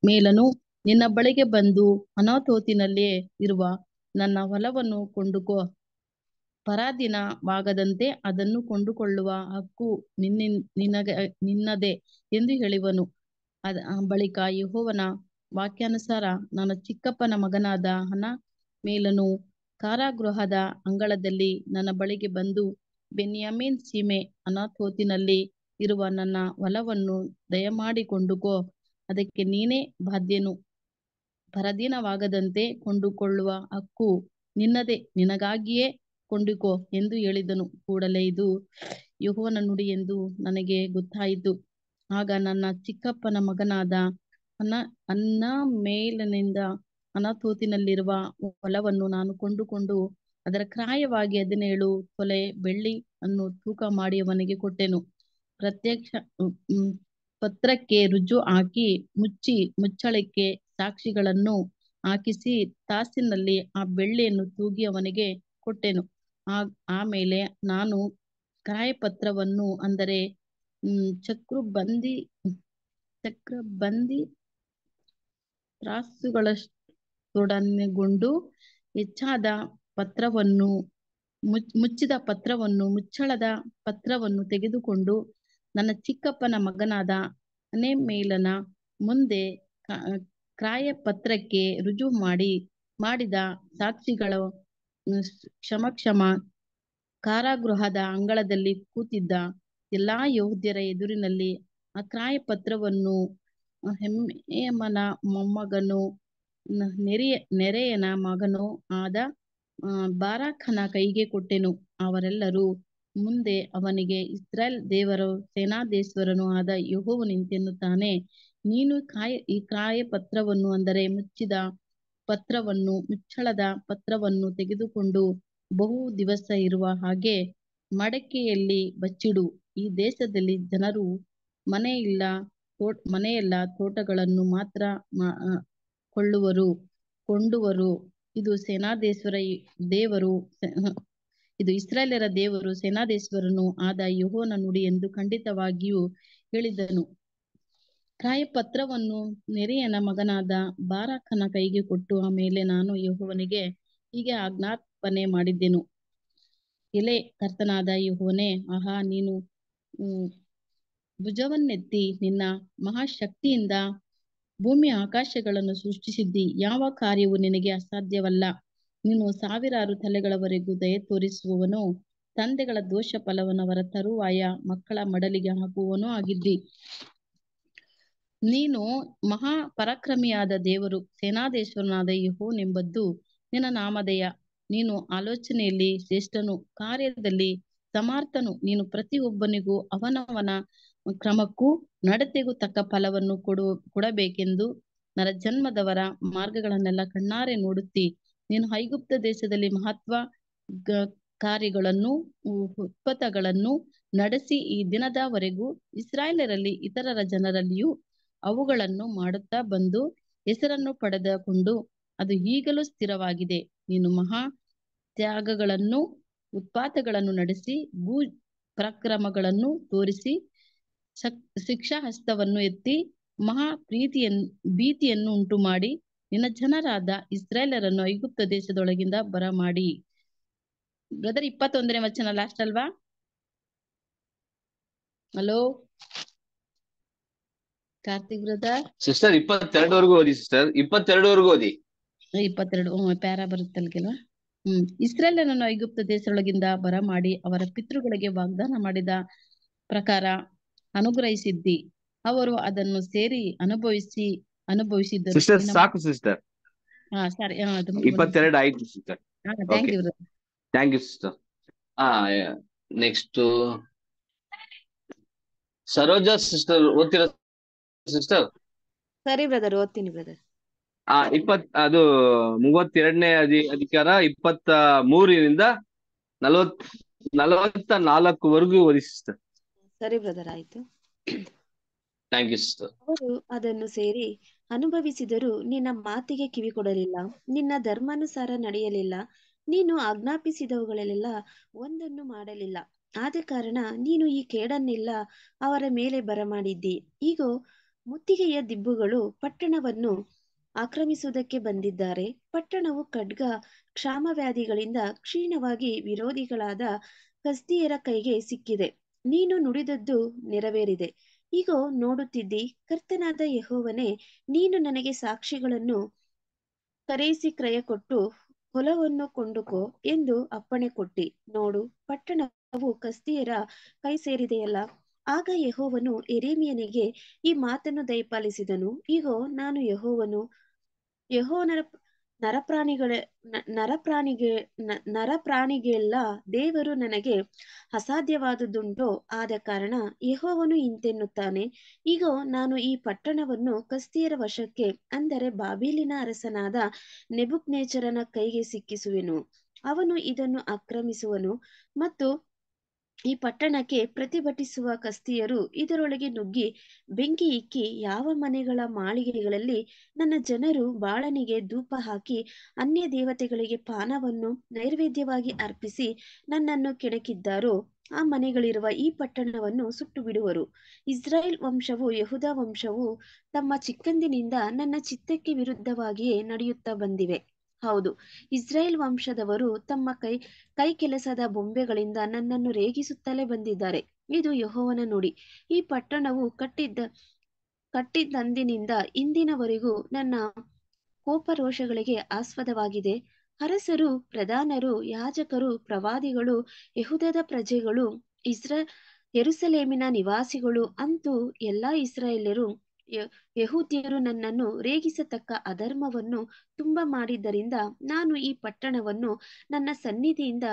ಮೇಲನು ನಿನ್ನ ಬಳಿಗೆ ಬಂದು ಅನಾಥೋತಿನಲ್ಲಿಯೇ ಇರುವ ನನ್ನ ಹೊಲವನ್ನು ಕೊಂಡುಕೋ ಪರಾದಿನ ವಾಗದಂತೆ ಅದನ್ನು ಕೊಂಡುಕೊಳ್ಳುವ ಹಕ್ಕು ನಿನ್ನ ನಿನಗೆ ನಿನ್ನದೇ ಎಂದು ಹೇಳಿವನು ಅದ ಬಳಿಕ ಯಹೋವನ ವಾಕ್ಯಾನುಸಾರ ನನ್ನ ಚಿಕ್ಕಪ್ಪನ ಮಗನಾದ ಹನ ಮೇಲನು ಕಾರಾಗೃಹದ ಅಂಗಳದಲ್ಲಿ ನನ್ನ ಬಳಿಗೆ ಬಂದು ಬೆನ್ಯಾಮಿನ್ ಸೀಮೆ ಅನಾಥೋತಿನಲ್ಲಿ ಇರುವ ನನ್ನ ಹೊಲವನ್ನು ದಯಮಾಡಿಕೊಂಡುಕೋ ಅದಕ್ಕೆ ನೀನೇ ಬಾಧ್ಯನು ಪರಾಧೀನವಾಗದಂತೆ ಕೊಂಡುಕೊಳ್ಳುವ ಹಕ್ಕು ನಿನ್ನದೆ ನಿನಗಾಗಿಯೇ ಕೊಂಡಿಕೋ ಎಂದು ಹೇಳಿದನು ಕೂಡಲೇ ಇದು ಯಹೋವನ ನುಡಿ ಎಂದು ನನಗೆ ಗೊತ್ತಾಯಿತು ಆಗ ನನ್ನ ಚಿಕ್ಕಪ್ಪನ ಮಗನಾದ ಅನ್ನ ಅನ್ನ ಮೇಲನಿಂದ ಅನಾಥೋತಿನಲ್ಲಿರುವ ಹೊಲವನ್ನು ನಾನು ಕೊಂಡುಕೊಂಡು ಅದರ ಕ್ರಾಯವಾಗಿ ಹದಿನೇಳು ತೊಲೆ ಬೆಳ್ಳಿ ಅನ್ನು ತೂಕ ಮಾಡಿ ಅವನಿಗೆ ಕೊಟ್ಟೆನು ಪ್ರತ್ಯಕ್ಷ ಪತ್ರಕ್ಕೆ ರುಜು ಹಾಕಿ ಮುಚ್ಚಿ ಮುಚ್ಚಳಕ್ಕೆ ಸಾಕ್ಷಿಗಳನ್ನು ಹಾಕಿಸಿ ತಾಸಿನಲ್ಲಿ ಆ ಬೆಳ್ಳಿಯನ್ನು ತೂಗಿ ಅವನಿಗೆ ಕೊಟ್ಟೆನು ಆ ಆಮೇಲೆ ನಾನು ಕಾಯಪತ್ರವನ್ನು ಅಂದರೆ ಚಕ್ರ ಬಂದಿ ಚಕ್ರಬಂದಿ ಚಕ್ರಬಂದಿ ತ್ರಾಸುಗಳಷ್ಟೊಡನೆಗೊಂಡು ಹೆಚ್ಚಾದ ಪತ್ರವನ್ನು ಮುಚ್ಚಿದ ಪತ್ರವನ್ನು ಮುಚ್ಚಳದ ಪತ್ರವನ್ನು ತೆಗೆದುಕೊಂಡು ನನ್ನ ಚಿಕ್ಕಪ್ಪನ ಮಗನಾದ ಮೇಲನ ಮುಂದೆ ಕ್ರಾಯಪತ್ರಕ್ಕೆ ರುಜು ಮಾಡಿ ಮಾಡಿದ ಸಾಕ್ಷಿಗಳು ಕ್ಷಮಕ್ಷಮ ಕಾರಾಗೃಹದ ಅಂಗಳದಲ್ಲಿ ಕೂತಿದ್ದ ಎಲ್ಲಾ ಯೋಧ್ಯರ ಎದುರಿನಲ್ಲಿ ಆ ಕ್ರಾಯಪತ್ರವನ್ನು ಹೆಮ್ಮೆಯಮ್ಮನ ಮೊಮ್ಮಗನು ನೆರೆಯ ನೆರೆಯನ ಮಗನೂ ಆದ ಬಾರಾಖನ ಕೈಗೆ ಕೊಟ್ಟೆನು ಅವರೆಲ್ಲರೂ ಮುಂದೆ ಅವನಿಗೆ ಇಸ್ರಾಯೇಲ್ ದೇವರು ಸೇನಾದೇಶ್ವರನು ಆದ ಯಹೋವು ನಿಂತೆನ್ನುತ್ತಾನೆ ನೀನು ಕಾಯ ಈ ಕಾಯ ಪತ್ರವನ್ನು ಅಂದರೆ ಮುಚ್ಚಿದ ಪತ್ರವನ್ನು ಮುಚ್ಚಳದ ಪತ್ರವನ್ನು ತೆಗೆದುಕೊಂಡು ಬಹು ದಿವಸ ಇರುವ ಹಾಗೆ ಮಡಕೆಯಲ್ಲಿ ಬಚ್ಚಿಡು ಈ ದೇಶದಲ್ಲಿ ಜನರು ಮನೆಯಿಲ್ಲ ತೋ ಮನೆಯೆಲ್ಲ ತೋಟಗಳನ್ನು ಮಾತ್ರ ಕೊಳ್ಳುವರು ಕೊಂಡುವರು ಇದು ಸೇನಾದೇಶ್ವರ ದೇವರು ಇದು ಇಸ್ರಾಯೇಲರ ದೇವರು ಸೇನಾದೇಶ್ವರನು ಆದ ಯಹೋನ ನುಡಿ ಎಂದು ಖಂಡಿತವಾಗಿಯೂ ಹೇಳಿದನು ಕಾಯಪತ್ರವನ್ನು ನೆರೆಯನ ಮಗನಾದ ಬಾರಾಕನ ಕೈಗೆ ಕೊಟ್ಟು ಆಮೇಲೆ ನಾನು ಯಹೋವನಿಗೆ ಹೀಗೆ ಆಜ್ಞಾಪನೆ ಮಾಡಿದ್ದೆನು ಎಲೆ ಕರ್ತನಾದ ಯಹೋನೆ ಆಹಾ ನೀನು ಭುಜವನ್ನೆತ್ತಿ ನಿನ್ನ ಮಹಾಶಕ್ತಿಯಿಂದ ಭೂಮಿ ಆಕಾಶಗಳನ್ನು ಸೃಷ್ಟಿಸಿದ್ದಿ ಯಾವ ಕಾರ್ಯವು ನಿನಗೆ ಅಸಾಧ್ಯವಲ್ಲ ನೀನು ಸಾವಿರಾರು ತಲೆಗಳವರೆಗೂ ದಯೆ ತೋರಿಸುವವನು ತಂದೆಗಳ ದೋಷ ಫಲವನವರ ತರುವಾಯ ಮಕ್ಕಳ ಮಡಲಿಗೆ ಹಾಕುವವನು ಆಗಿದ್ದಿ ನೀನು ಮಹಾ ಪರಾಕ್ರಮಿಯಾದ ದೇವರು ಸೇನಾದೇಶ್ವರನಾದ ಯಹೋನೆಂಬದ್ದು ನಿನ್ನ ನಾಮಧೇಯ ನೀನು ಆಲೋಚನೆಯಲ್ಲಿ ಶ್ರೇಷ್ಠನು ಕಾರ್ಯದಲ್ಲಿ ಸಮರ್ಥನು ನೀನು ಪ್ರತಿಯೊಬ್ಬನಿಗೂ ಅವನವನ ಕ್ರಮಕ್ಕೂ ನಡತೆಗೂ ತಕ್ಕ ಫಲವನ್ನು ಕೊಡು ಕೊಡಬೇಕೆಂದು ನರ ಜನ್ಮದವರ ಮಾರ್ಗಗಳನ್ನೆಲ್ಲ ಕಣ್ಣಾರೆ ನೋಡುತ್ತಿ ನೀನು ಹೈಗುಪ್ತ ದೇಶದಲ್ಲಿ ಮಹತ್ವ ಕಾರ್ಯಗಳನ್ನು ಉತ್ಪತಗಳನ್ನು ನಡೆಸಿ ಈ ದಿನದವರೆಗೂ ಇಸ್ರಾಯೇಲರಲ್ಲಿ ಇತರರ ಜನರಲ್ಲಿಯೂ ಅವುಗಳನ್ನು ಮಾಡುತ್ತಾ ಬಂದು ಹೆಸರನ್ನು ಪಡೆದುಕೊಂಡು ಅದು ಈಗಲೂ ಸ್ಥಿರವಾಗಿದೆ ನೀನು ಮಹಾ ತ್ಯಾಗಗಳನ್ನು ಉತ್ಪಾತಗಳನ್ನು ನಡೆಸಿ ಭೂ ಪ್ರಕ್ರಮಗಳನ್ನು ತೋರಿಸಿ ಶಿಕ್ಷಾ ಹಸ್ತವನ್ನು ಎತ್ತಿ ಮಹಾ ಪ್ರೀತಿಯನ್ನು ಭೀತಿಯನ್ನು ಉಂಟು ಮಾಡಿ ನಿನ್ನ ಜನರಾದ ಇಸ್ರಾಯೇಲರನ್ನು ಐಗುಪ್ತ ದೇಶದೊಳಗಿಂದ ಬರಮಾಡಿ ಬ್ರದರ್ ಇಪ್ಪತ್ತೊಂದನೇ ವಚನ ಲಾಸ್ಟ್ ಅಲ್ವಾ ಹಲೋ ಕಾರ್ತಿಕ್ ಬ್ರದರ್ ಸಿಸ್ಟರ್ ಇಪ್ಪತ್ತೆರಡುವರೆಗೂ ಓದಿ ಸಿಸ್ಟರ್ ಇಪ್ಪತ್ತೆರಡುವರೆಗೂ ಓದಿ ಇಪ್ಪತ್ತೆರಡು ಪ್ಯಾರಾ ಬರುತ್ತಲ್ ಕೆಲವ ಹ್ಮ್ ಇಸ್ರೇಲನನ್ನು ಐಗುಪ್ತ ದೇಶದೊಳಗಿಂದ ಬರಮಾಡಿ ಅವರ ಪಿತೃಗಳಿಗೆ ವಾಗ್ದಾನ ಮಾಡಿದ ಪ್ರಕಾರ ಅನುಗ್ರಹಿಸಿದ್ದಿ ಅವರು ಅದನ್ನು ಸೇರಿ ಅನುಭವಿಸಿ ಸಾಕು ಸಿಸ್ಟರ್ ಹಾ ಆಯ್ತು sister you sister Saroja sister sister ಆ ಇಪ್ಪತ್ ಅದು ಮೂವತ್ತೆರಡನೇ ಅಧಿಕಾರ ಇಪ್ಪತ್ತ ಮೂರರಿಂದ ನಲವತ್ ನಲವತ್ತ ನಾಲ್ಕು ಸರಿ ಬ್ರದರ್ ಆಯ್ತು ಥ್ಯಾಂಕ್ ಯು ಅವರು ಅದನ್ನು ಸೇರಿ ಅನುಭವಿಸಿದರೂ ನಿನ್ನ ಮಾತಿಗೆ ಕಿವಿ ಕೊಡಲಿಲ್ಲ ನಿನ್ನ ಧರ್ಮಾನುಸಾರ ನಡೆಯಲಿಲ್ಲ ನೀನು ಆಜ್ಞಾಪಿಸಿದವುಗಳಲ್ಲೆಲ್ಲ ಒಂದನ್ನು ಮಾಡಲಿಲ್ಲ ಆದ ಕಾರಣ ನೀನು ಈ ಕೇಡನ್ನೆಲ್ಲ ಅವರ ಮೇಲೆ ಬರಮಾಡಿದ್ದಿ ಈಗ ಮುತ್ತಿಗೆಯ ದಿಬ್ಬುಗಳು ಪಟ್ಟಣವನ್ನು ಆಕ್ರಮಿಸುವುದಕ್ಕೆ ಬಂದಿದ್ದಾರೆ ಪಟ್ಟಣವು ಖಡ್ಗ ಕ್ಷಾಮವ್ಯಾಧಿಗಳಿಂದ ಕ್ಷೀಣವಾಗಿ ವಿರೋಧಿಗಳಾದ ಕಸ್ತಿಯರ ಕೈಗೆ ಸಿಕ್ಕಿದೆ ನೀನು ನುಡಿದದ್ದು ನೆರವೇರಿದೆ ಇಗೋ ನೋಡುತ್ತಿದ್ದಿ ಕರ್ತನಾದ ಯಹೋವನೇ ನೀನು ನನಗೆ ಸಾಕ್ಷಿಗಳನ್ನು ಕರೆಯಿಸಿ ಕ್ರಯ ಕೊಟ್ಟು ಹೊಲವನ್ನು ಕೊಂಡುಕೋ ಎಂದು ಅಪ್ಪಣೆ ಕೊಟ್ಟಿ ನೋಡು ಪಟ್ಟಣವು ಕಸ್ತಿಯರ ಕೈ ಸೇರಿದೆಯಲ್ಲ ಆಗ ಯಹೋವನು ಎರೇಮಿಯನಿಗೆ ಈ ಮಾತನ್ನು ದಯಪಾಲಿಸಿದನು ಇಗೋ ನಾನು ಯಹೋವನು ಯಹೋವನ ನರಪ್ರಾಣಿಗಳ ನರಪ್ರಾಣಿಗೆ ನರಪ್ರಾಣಿಗೆಲ್ಲ ದೇವರು ನನಗೆ ಅಸಾಧ್ಯವಾದುದುಂಟೋ ಆದ ಕಾರಣ ಯಹೋವನು ಇಂತೆನ್ನುತ್ತಾನೆ ಈಗ ನಾನು ಈ ಪಟ್ಟಣವನ್ನು ಕಸ್ತಿಯರ ವಶಕ್ಕೆ ಅಂದರೆ ಬಾಬೀಲಿನ ಅರಸನಾದ ನೆಬುಕ್ ಕೈಗೆ ಸಿಕ್ಕಿಸುವೆನು ಅವನು ಇದನ್ನು ಆಕ್ರಮಿಸುವನು ಮತ್ತು ಈ ಪಟ್ಟಣಕ್ಕೆ ಪ್ರತಿಭಟಿಸುವ ಕಸ್ತಿಯರು ಇದರೊಳಗೆ ನುಗ್ಗಿ ಬೆಂಕಿ ಇಕ್ಕಿ ಯಾವ ಮನೆಗಳ ಮಾಳಿಗೆಗಳಲ್ಲಿ ನನ್ನ ಜನರು ಬಾಳನಿಗೆ ಧೂಪ ಹಾಕಿ ಅನ್ಯ ದೇವತೆಗಳಿಗೆ ಪಾನವನ್ನು ನೈವೇದ್ಯವಾಗಿ ಅರ್ಪಿಸಿ ನನ್ನನ್ನು ಕೆಣಕಿದ್ದಾರೋ ಆ ಮನೆಗಳಿರುವ ಈ ಪಟ್ಟಣವನ್ನು ಸುಟ್ಟು ಬಿಡುವರು ಇಸ್ರಾಯೇಲ್ ವಂಶವು ಯಹುದ ವಂಶವು ತಮ್ಮ ಚಿಕ್ಕಂದಿನಿಂದ ನನ್ನ ಚಿತ್ತಕ್ಕೆ ವಿರುದ್ಧವಾಗಿಯೇ ನಡೆಯುತ್ತಾ ಬಂದಿವೆ ಹೌದು ಇಸ್ರೇಲ್ ವಂಶದವರು ತಮ್ಮ ಕೈ ಕೈ ಕೆಲಸದ ಬೊಂಬೆಗಳಿಂದ ನನ್ನನ್ನು ರೇಗಿಸುತ್ತಲೇ ಬಂದಿದ್ದಾರೆ ಇದು ಯಹೋವನ ನುಡಿ ಈ ಪಟ್ಟಣವು ಕಟ್ಟಿದ್ದ ಕಟ್ಟಿದ್ದಂದಿನಿಂದ ಇಂದಿನವರೆಗೂ ನನ್ನ ಕೋಪರೋಷಗಳಿಗೆ ಆಸ್ಪದವಾಗಿದೆ ಅರಸರು ಪ್ರಧಾನರು ಯಾಜಕರು ಪ್ರವಾದಿಗಳು ಯಹುದದ ಪ್ರಜೆಗಳು ಇಸ್ರ ಎರುಸಲೇಮಿನ ನಿವಾಸಿಗಳು ಅಂತೂ ಎಲ್ಲಾ ಇಸ್ರಾಯೇಲರು ಯಹೂದ್ಯರು ನನ್ನನ್ನು ರೇಗಿಸತಕ್ಕ ಅಧರ್ಮವನ್ನು ತುಂಬ ಮಾಡಿದ್ದರಿಂದ ನಾನು ಈ ಪಟ್ಟಣವನ್ನು ನನ್ನ ಸನ್ನಿಧಿಯಿಂದ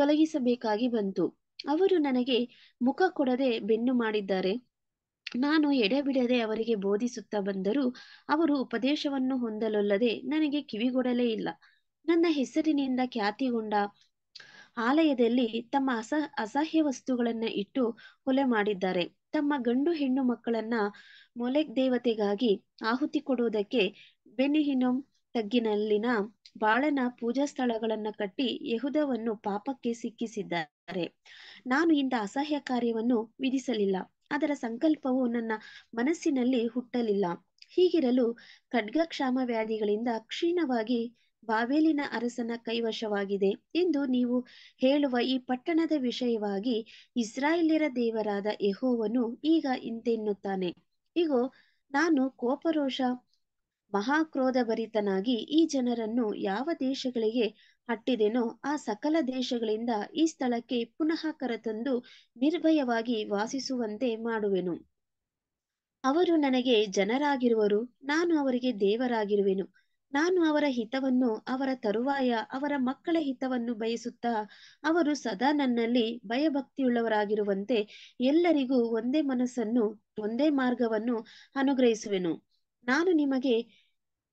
ತೊಲಗಿಸಬೇಕಾಗಿ ಬಂತು ಅವರು ನನಗೆ ಮುಖ ಕೊಡದೆ ಬೆನ್ನು ಮಾಡಿದ್ದಾರೆ ನಾನು ಎಡೆಬಿಡದೆ ಅವರಿಗೆ ಬೋಧಿಸುತ್ತಾ ಬಂದರೂ ಅವರು ಉಪದೇಶವನ್ನು ಹೊಂದಲೊಲ್ಲದೆ ನನಗೆ ಕಿವಿಗೊಡಲೇ ಇಲ್ಲ ನನ್ನ ಹೆಸರಿನಿಂದ ಖ್ಯಾತಿಗೊಂಡ ಆಲಯದಲ್ಲಿ ತಮ್ಮ ಅಸ ಅಸಹ್ಯ ವಸ್ತುಗಳನ್ನು ಇಟ್ಟು ಕೊಲೆ ಮಾಡಿದ್ದಾರೆ ತಮ್ಮ ಗಂಡು ಹೆಣ್ಣು ಮಕ್ಕಳನ್ನ ಮೊಲೆಕ್ ದೇವತೆಗಾಗಿ ಆಹುತಿ ಕೊಡುವುದಕ್ಕೆ ಬೆನಿಹಿನೋಮ್ ತಗ್ಗಿನಲ್ಲಿನ ಬಾಳನ ಪೂಜಾ ಸ್ಥಳಗಳನ್ನ ಕಟ್ಟಿ ಯಹುದವನ್ನು ಪಾಪಕ್ಕೆ ಸಿಕ್ಕಿಸಿದ್ದಾರೆ ನಾನು ಇಂಥ ಅಸಹ್ಯ ಕಾರ್ಯವನ್ನು ವಿಧಿಸಲಿಲ್ಲ ಅದರ ಸಂಕಲ್ಪವು ನನ್ನ ಮನಸ್ಸಿನಲ್ಲಿ ಹುಟ್ಟಲಿಲ್ಲ ಹೀಗಿರಲು ಖಡ್ಗಕ್ಷಾಮ ವ್ಯಾಧಿಗಳಿಂದ ಕ್ಷೀಣವಾಗಿ ಬಾಬೇಲಿನ ಅರಸನ ಕೈವಶವಾಗಿದೆ ಎಂದು ನೀವು ಹೇಳುವ ಈ ಪಟ್ಟಣದ ವಿಷಯವಾಗಿ ಇಸ್ರಾಯೇಲ್ಯರ ದೇವರಾದ ಯಹೋವನು ಈಗ ಇಂತೆನ್ನುತ್ತಾನೆ ಇಗೋ ನಾನು ಕೋಪರೋಷ ಭರಿತನಾಗಿ ಈ ಜನರನ್ನು ಯಾವ ದೇಶಗಳಿಗೆ ಹಟ್ಟಿದೆನೋ ಆ ಸಕಲ ದೇಶಗಳಿಂದ ಈ ಸ್ಥಳಕ್ಕೆ ಪುನಃ ಕರೆತಂದು ನಿರ್ಭಯವಾಗಿ ವಾಸಿಸುವಂತೆ ಮಾಡುವೆನು ಅವರು ನನಗೆ ಜನರಾಗಿರುವರು ನಾನು ಅವರಿಗೆ ದೇವರಾಗಿರುವೆನು ನಾನು ಅವರ ಹಿತವನ್ನು ಅವರ ತರುವಾಯ ಅವರ ಮಕ್ಕಳ ಹಿತವನ್ನು ಬಯಸುತ್ತಾ ಅವರು ಸದಾ ನನ್ನಲ್ಲಿ ಭಯಭಕ್ತಿಯುಳ್ಳವರಾಗಿರುವಂತೆ ಎಲ್ಲರಿಗೂ ಒಂದೇ ಮನಸ್ಸನ್ನು ಒಂದೇ ಮಾರ್ಗವನ್ನು ಅನುಗ್ರಹಿಸುವೆನು ನಾನು ನಿಮಗೆ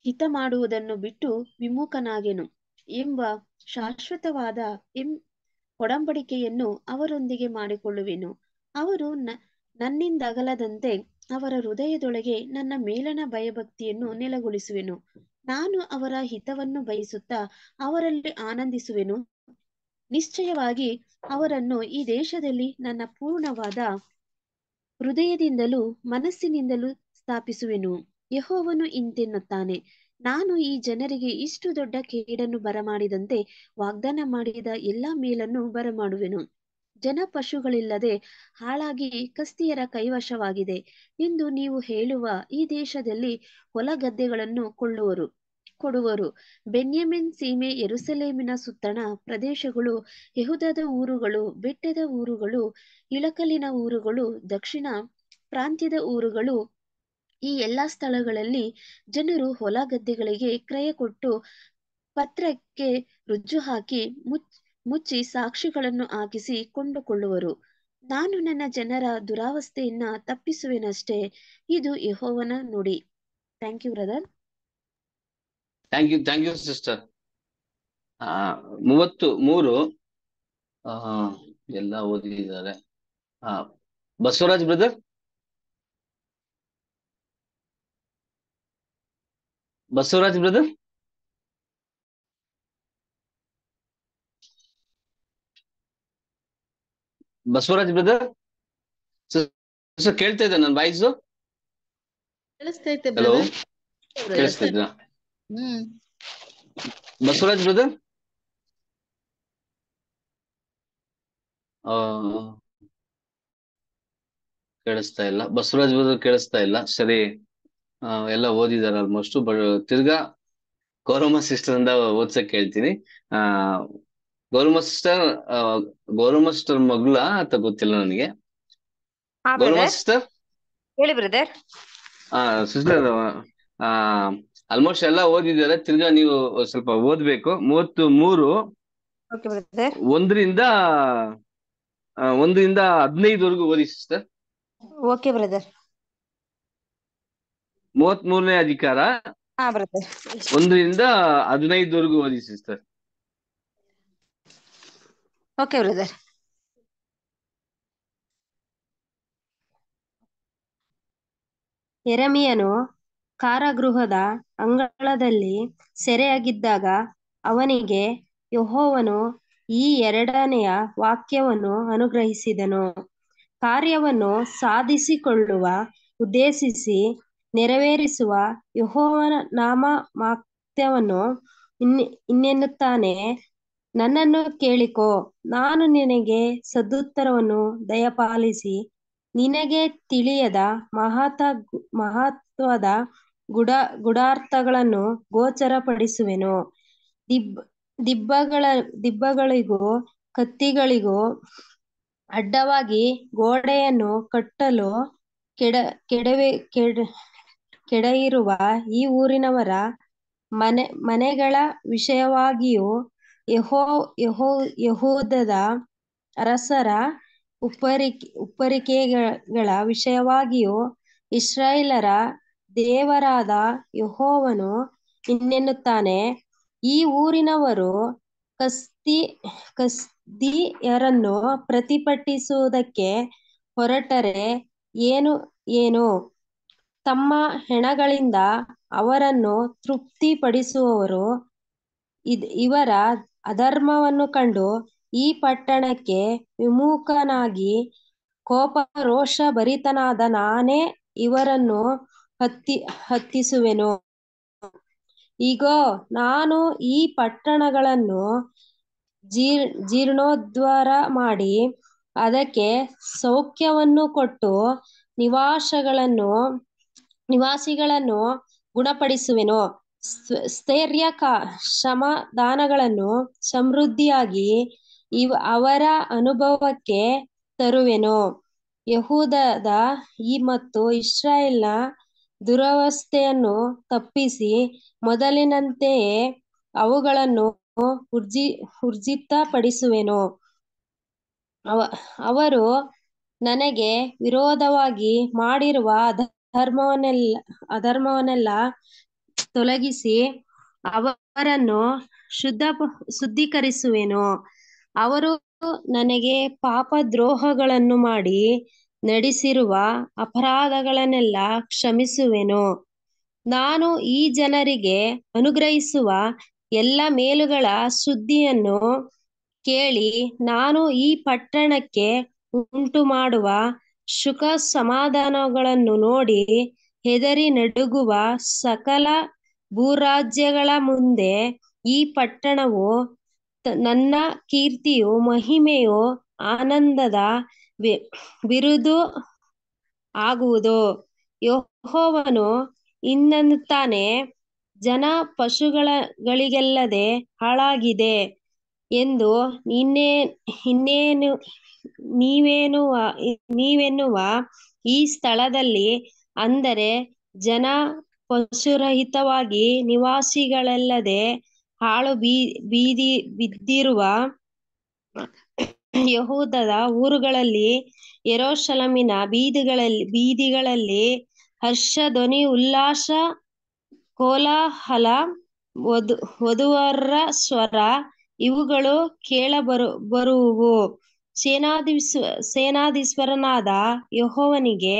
ಹಿತ ಮಾಡುವುದನ್ನು ಬಿಟ್ಟು ವಿಮುಖನಾಗೆನು ಎಂಬ ಶಾಶ್ವತವಾದ ಎಂ ಒಡಂಬಡಿಕೆಯನ್ನು ಅವರೊಂದಿಗೆ ಮಾಡಿಕೊಳ್ಳುವೆನು ಅವರು ನನ್ನಿಂದಗಲದಂತೆ ಅವರ ಹೃದಯದೊಳಗೆ ನನ್ನ ಮೇಲನ ಭಯಭಕ್ತಿಯನ್ನು ನೆಲೆಗೊಳಿಸುವೆನು ನಾನು ಅವರ ಹಿತವನ್ನು ಬಯಸುತ್ತಾ ಅವರಲ್ಲಿ ಆನಂದಿಸುವೆನು ನಿಶ್ಚಯವಾಗಿ ಅವರನ್ನು ಈ ದೇಶದಲ್ಲಿ ನನ್ನ ಪೂರ್ಣವಾದ ಹೃದಯದಿಂದಲೂ ಮನಸ್ಸಿನಿಂದಲೂ ಸ್ಥಾಪಿಸುವೆನು ಯಹೋವನು ಇಂತೆನ್ನುತ್ತಾನೆ ನಾನು ಈ ಜನರಿಗೆ ಇಷ್ಟು ದೊಡ್ಡ ಕೇಡನ್ನು ಬರಮಾಡಿದಂತೆ ವಾಗ್ದಾನ ಮಾಡಿದ ಎಲ್ಲಾ ಮೇಲನ್ನು ಬರಮಾಡುವೆನು ಜನ ಪಶುಗಳಿಲ್ಲದೆ ಹಾಳಾಗಿ ಕಸ್ತಿಯರ ಕೈವಶವಾಗಿದೆ ಎಂದು ನೀವು ಹೇಳುವ ಈ ದೇಶದಲ್ಲಿ ಹೊಲ ಗದ್ದೆಗಳನ್ನು ಕೊಳ್ಳುವರು ಕೊಡುವರು ಬೆನ್ಯಮಿನ್ ಸೀಮೆ ಎರುಸಲೇಮಿನ ಸುತ್ತಣ ಪ್ರದೇಶಗಳು ಯಹುದದ ಊರುಗಳು ಬೆಟ್ಟದ ಊರುಗಳು ಇಳಕಲಿನ ಊರುಗಳು ದಕ್ಷಿಣ ಪ್ರಾಂತ್ಯದ ಊರುಗಳು ಈ ಎಲ್ಲಾ ಸ್ಥಳಗಳಲ್ಲಿ ಜನರು ಹೊಲ ಗದ್ದೆಗಳಿಗೆ ಕ್ರಯ ಕೊಟ್ಟು ಪತ್ರಕ್ಕೆ ರುಜ್ಜು ಹಾಕಿ ಮುಚ್ ಮುಚ್ಚಿ ಸಾಕ್ಷಿಗಳನ್ನು ಆಗಿಸಿ ಕೊಂಡುಕೊಳ್ಳುವರು ನಾನು ನನ್ನ ಜನರ ದುರಾವಸ್ಥೆಯನ್ನ ತಪ್ಪಿಸುವೆನಷ್ಟೇ ಇದು ಯಹೋವನ ನುಡಿ thank you brother thank you thank you sister ಮೂವತ್ತು ಮೂರು ಎಲ್ಲ ಓದಿದ್ದಾರೆ Basavaraj brother Basavaraj brother Basavaraj brother ಕೇಳ್ತಾ ಇದ್ದೆ ನನ್ ವಾಯ್ಸು ಹಲೋ ಕೇಳಿಸ್ತಾ ಬಸವರಾಜ್ ಬ್ರದರ್ ಕೇಳಿಸ್ತಾ ಇಲ್ಲ ಬಸವರಾಜ್ ಬ್ರದರ್ ಕೇಳಿಸ್ತಾ ಇಲ್ಲ ಸರಿ ಎಲ್ಲ ಓದಿದಾರೆ ಆಲ್ಮೋಸ್ಟ್ ಬಟ್ ತಿರ್ಗಾ ಕೋರಮ್ಮ ಸಿಸ್ಟರ್ ಇಂದ ಓದ್ಸಕ್ ಕೇಳ್ತೀನಿ ಆ ಗೌರವ ಮಾಸ್ಟರ್ ಗೌರವ ಮಗಳ ಅಂತ ಗೊತ್ತಿಲ್ಲ ನನಗೆ ಗೌರವ ಮಾಸ್ಟರ್ ಹೇಳಿ ಬ್ರದರ್ ಸಿಸ್ಟರ್ ಆಲ್ಮೋಸ್ಟ್ ಎಲ್ಲ ಓದಿದ್ದಾರೆ ತಿರ್ಗಾ ನೀವು ಸ್ವಲ್ಪ ಓದ್ಬೇಕು ಮೂವತ್ತು ಮೂರು ಒಂದರಿಂದ ಒಂದರಿಂದ ಹದಿನೈದವರೆಗೂ ಓದಿ ಸಿಸ್ಟರ್ ಓಕೆ ಬ್ರದರ್ ಮೂವತ್ಮೂರನೇ ಅಧಿಕಾರ ಒಂದರಿಂದ ಹದಿನೈದವರೆಗೂ ಓದಿ ಸಿಸ್ಟರ್ ಓಕೆ ಬ್ರದರ್ ಎರಮಿಯನು ಕಾರಾಗೃಹದ ಅಂಗಳದಲ್ಲಿ ಸೆರೆಯಾಗಿದ್ದಾಗ ಅವನಿಗೆ ಯಹೋವನು ಈ ಎರಡನೆಯ ವಾಕ್ಯವನ್ನು ಅನುಗ್ರಹಿಸಿದನು ಕಾರ್ಯವನ್ನು ಸಾಧಿಸಿಕೊಳ್ಳುವ ಉದ್ದೇಶಿಸಿ ನೆರವೇರಿಸುವ ಯಹೋವನ ನಾಮ ಮಾಕ್ಯವನ್ನು ಇನ್ ಇನ್ನೆನ್ನುತ್ತಾನೆ ನನ್ನನ್ನು ಕೇಳಿಕೋ ನಾನು ನಿನಗೆ ಸದುತ್ತರವನ್ನು ದಯಪಾಲಿಸಿ ನಿನಗೆ ತಿಳಿಯದ ಮಹತ ಮಹತ್ವದ ಗುಡ ಗುಡಾರ್ಥಗಳನ್ನು ಗೋಚರಪಡಿಸುವೆನು ದಿಬ್ ದಿಬ್ಬಗಳ ದಿಬ್ಬಗಳಿಗೂ ಕತ್ತಿಗಳಿಗೂ ಅಡ್ಡವಾಗಿ ಗೋಡೆಯನ್ನು ಕಟ್ಟಲು ಕೆಡ ಕೆಡವೆ ಕೆಡ ಕೆಡೆಯಿರುವ ಈ ಊರಿನವರ ಮನೆ ಮನೆಗಳ ವಿಷಯವಾಗಿಯೂ ಯಹೋ ಯಹೋ ಯಹೋದದ ಅರಸರ ಉಪರಿ ಉಪ್ಪರಿಕೆಗಳ ವಿಷಯವಾಗಿಯೂ ಇಸ್ರಾಯೇಲರ ದೇವರಾದ ಯಹೋವನು ಇನ್ನೆನ್ನುತ್ತಾನೆ ಈ ಊರಿನವರು ಕಸ್ತಿ ಕಸ್ದಿಯರನ್ನು ಪ್ರತಿಭಟಿಸುವುದಕ್ಕೆ ಹೊರಟರೆ ಏನು ಏನು ತಮ್ಮ ಹೆಣಗಳಿಂದ ಅವರನ್ನು ತೃಪ್ತಿಪಡಿಸುವವರು ಇವರ ಅಧರ್ಮವನ್ನು ಕಂಡು ಈ ಪಟ್ಟಣಕ್ಕೆ ವಿಮುಖನಾಗಿ ಕೋಪ ರೋಷ ಭರಿತನಾದ ನಾನೇ ಇವರನ್ನು ಹತ್ತಿ ಹತ್ತಿಸುವೆನು ಈಗೋ ನಾನು ಈ ಪಟ್ಟಣಗಳನ್ನು ಜೀರ್ ಜೀರ್ಣೋದ್ವಾರ ಮಾಡಿ ಅದಕ್ಕೆ ಸೌಖ್ಯವನ್ನು ಕೊಟ್ಟು ನಿವಾಸಗಳನ್ನು ನಿವಾಸಿಗಳನ್ನು ಗುಣಪಡಿಸುವೆನು ಸ್ಥೈರ್ಯ ಶ್ರಮ ದಾನಗಳನ್ನು ಸಮೃದ್ಧಿಯಾಗಿ ಇವ್ ಅವರ ಅನುಭವಕ್ಕೆ ತರುವೆನು ಯಹೂದದ ಈ ಮತ್ತು ಇಸ್ರಾಯೇಲ್ನ ದುರವಸ್ಥೆಯನ್ನು ತಪ್ಪಿಸಿ ಮೊದಲಿನಂತೆಯೇ ಅವುಗಳನ್ನು ಉರ್ಜಿ ಉರ್ಜಿತಪಡಿಸುವೆನು ಅವ ಅವರು ನನಗೆ ವಿರೋಧವಾಗಿ ಮಾಡಿರುವ ಅಧರ್ಮವನ್ನೆಲ್ಲ ಅಧರ್ಮವನ್ನೆಲ್ಲ ತೊಲಗಿಸಿ ಅವರನ್ನು ಶುದ್ಧ ಶುದ್ಧೀಕರಿಸುವೆನು ಅವರು ನನಗೆ ಪಾಪ ದ್ರೋಹಗಳನ್ನು ಮಾಡಿ ನಡೆಸಿರುವ ಅಪರಾಧಗಳನ್ನೆಲ್ಲ ಕ್ಷಮಿಸುವೆನು ನಾನು ಈ ಜನರಿಗೆ ಅನುಗ್ರಹಿಸುವ ಎಲ್ಲ ಮೇಲುಗಳ ಸುದ್ದಿಯನ್ನು ಕೇಳಿ ನಾನು ಈ ಪಟ್ಟಣಕ್ಕೆ ಉಂಟು ಮಾಡುವ ಸುಖ ಸಮಾಧಾನಗಳನ್ನು ನೋಡಿ ಹೆದರಿ ನಡುಗುವ ಸಕಲ ಭೂರಾಜ್ಯಗಳ ಮುಂದೆ ಈ ಪಟ್ಟಣವು ನನ್ನ ಕೀರ್ತಿಯು ಮಹಿಮೆಯು ಆನಂದದ ಬಿರುದು ಆಗುವುದು ಯೋಹೋವನು ಇನ್ನಂತಾನೆ ಜನ ಪಶುಗಳಿಗೆಲ್ಲದೆ ಹಾಳಾಗಿದೆ ಎಂದು ಇನ್ನೇ ಇನ್ನೇನು ನೀವೇನು ನೀವೆನ್ನುವ ಈ ಸ್ಥಳದಲ್ಲಿ ಅಂದರೆ ಜನ ಪಶುರಹಿತವಾಗಿ ನಿವಾಸಿಗಳಲ್ಲದೆ ಹಾಳು ಬೀ ಬೀದಿ ಬಿದ್ದಿರುವ ಯಹೂದದ ಊರುಗಳಲ್ಲಿ ಯರೋಶಲಮಿನ ಬೀದಿಗಳಲ್ಲಿ ಬೀದಿಗಳಲ್ಲಿ ಹರ್ಷ ಧ್ವನಿ ಉಲ್ಲಾಸ ಕೋಲಾಹಲ ವಧು ವಧುವರ ಸ್ವರ ಇವುಗಳು ಕೇಳಬರು ಬರುವುವು ಸೇನಾಧೀಶ್ವ ಸೇನಾಧೀಶ್ವರನಾದ ಯಹೋವನಿಗೆ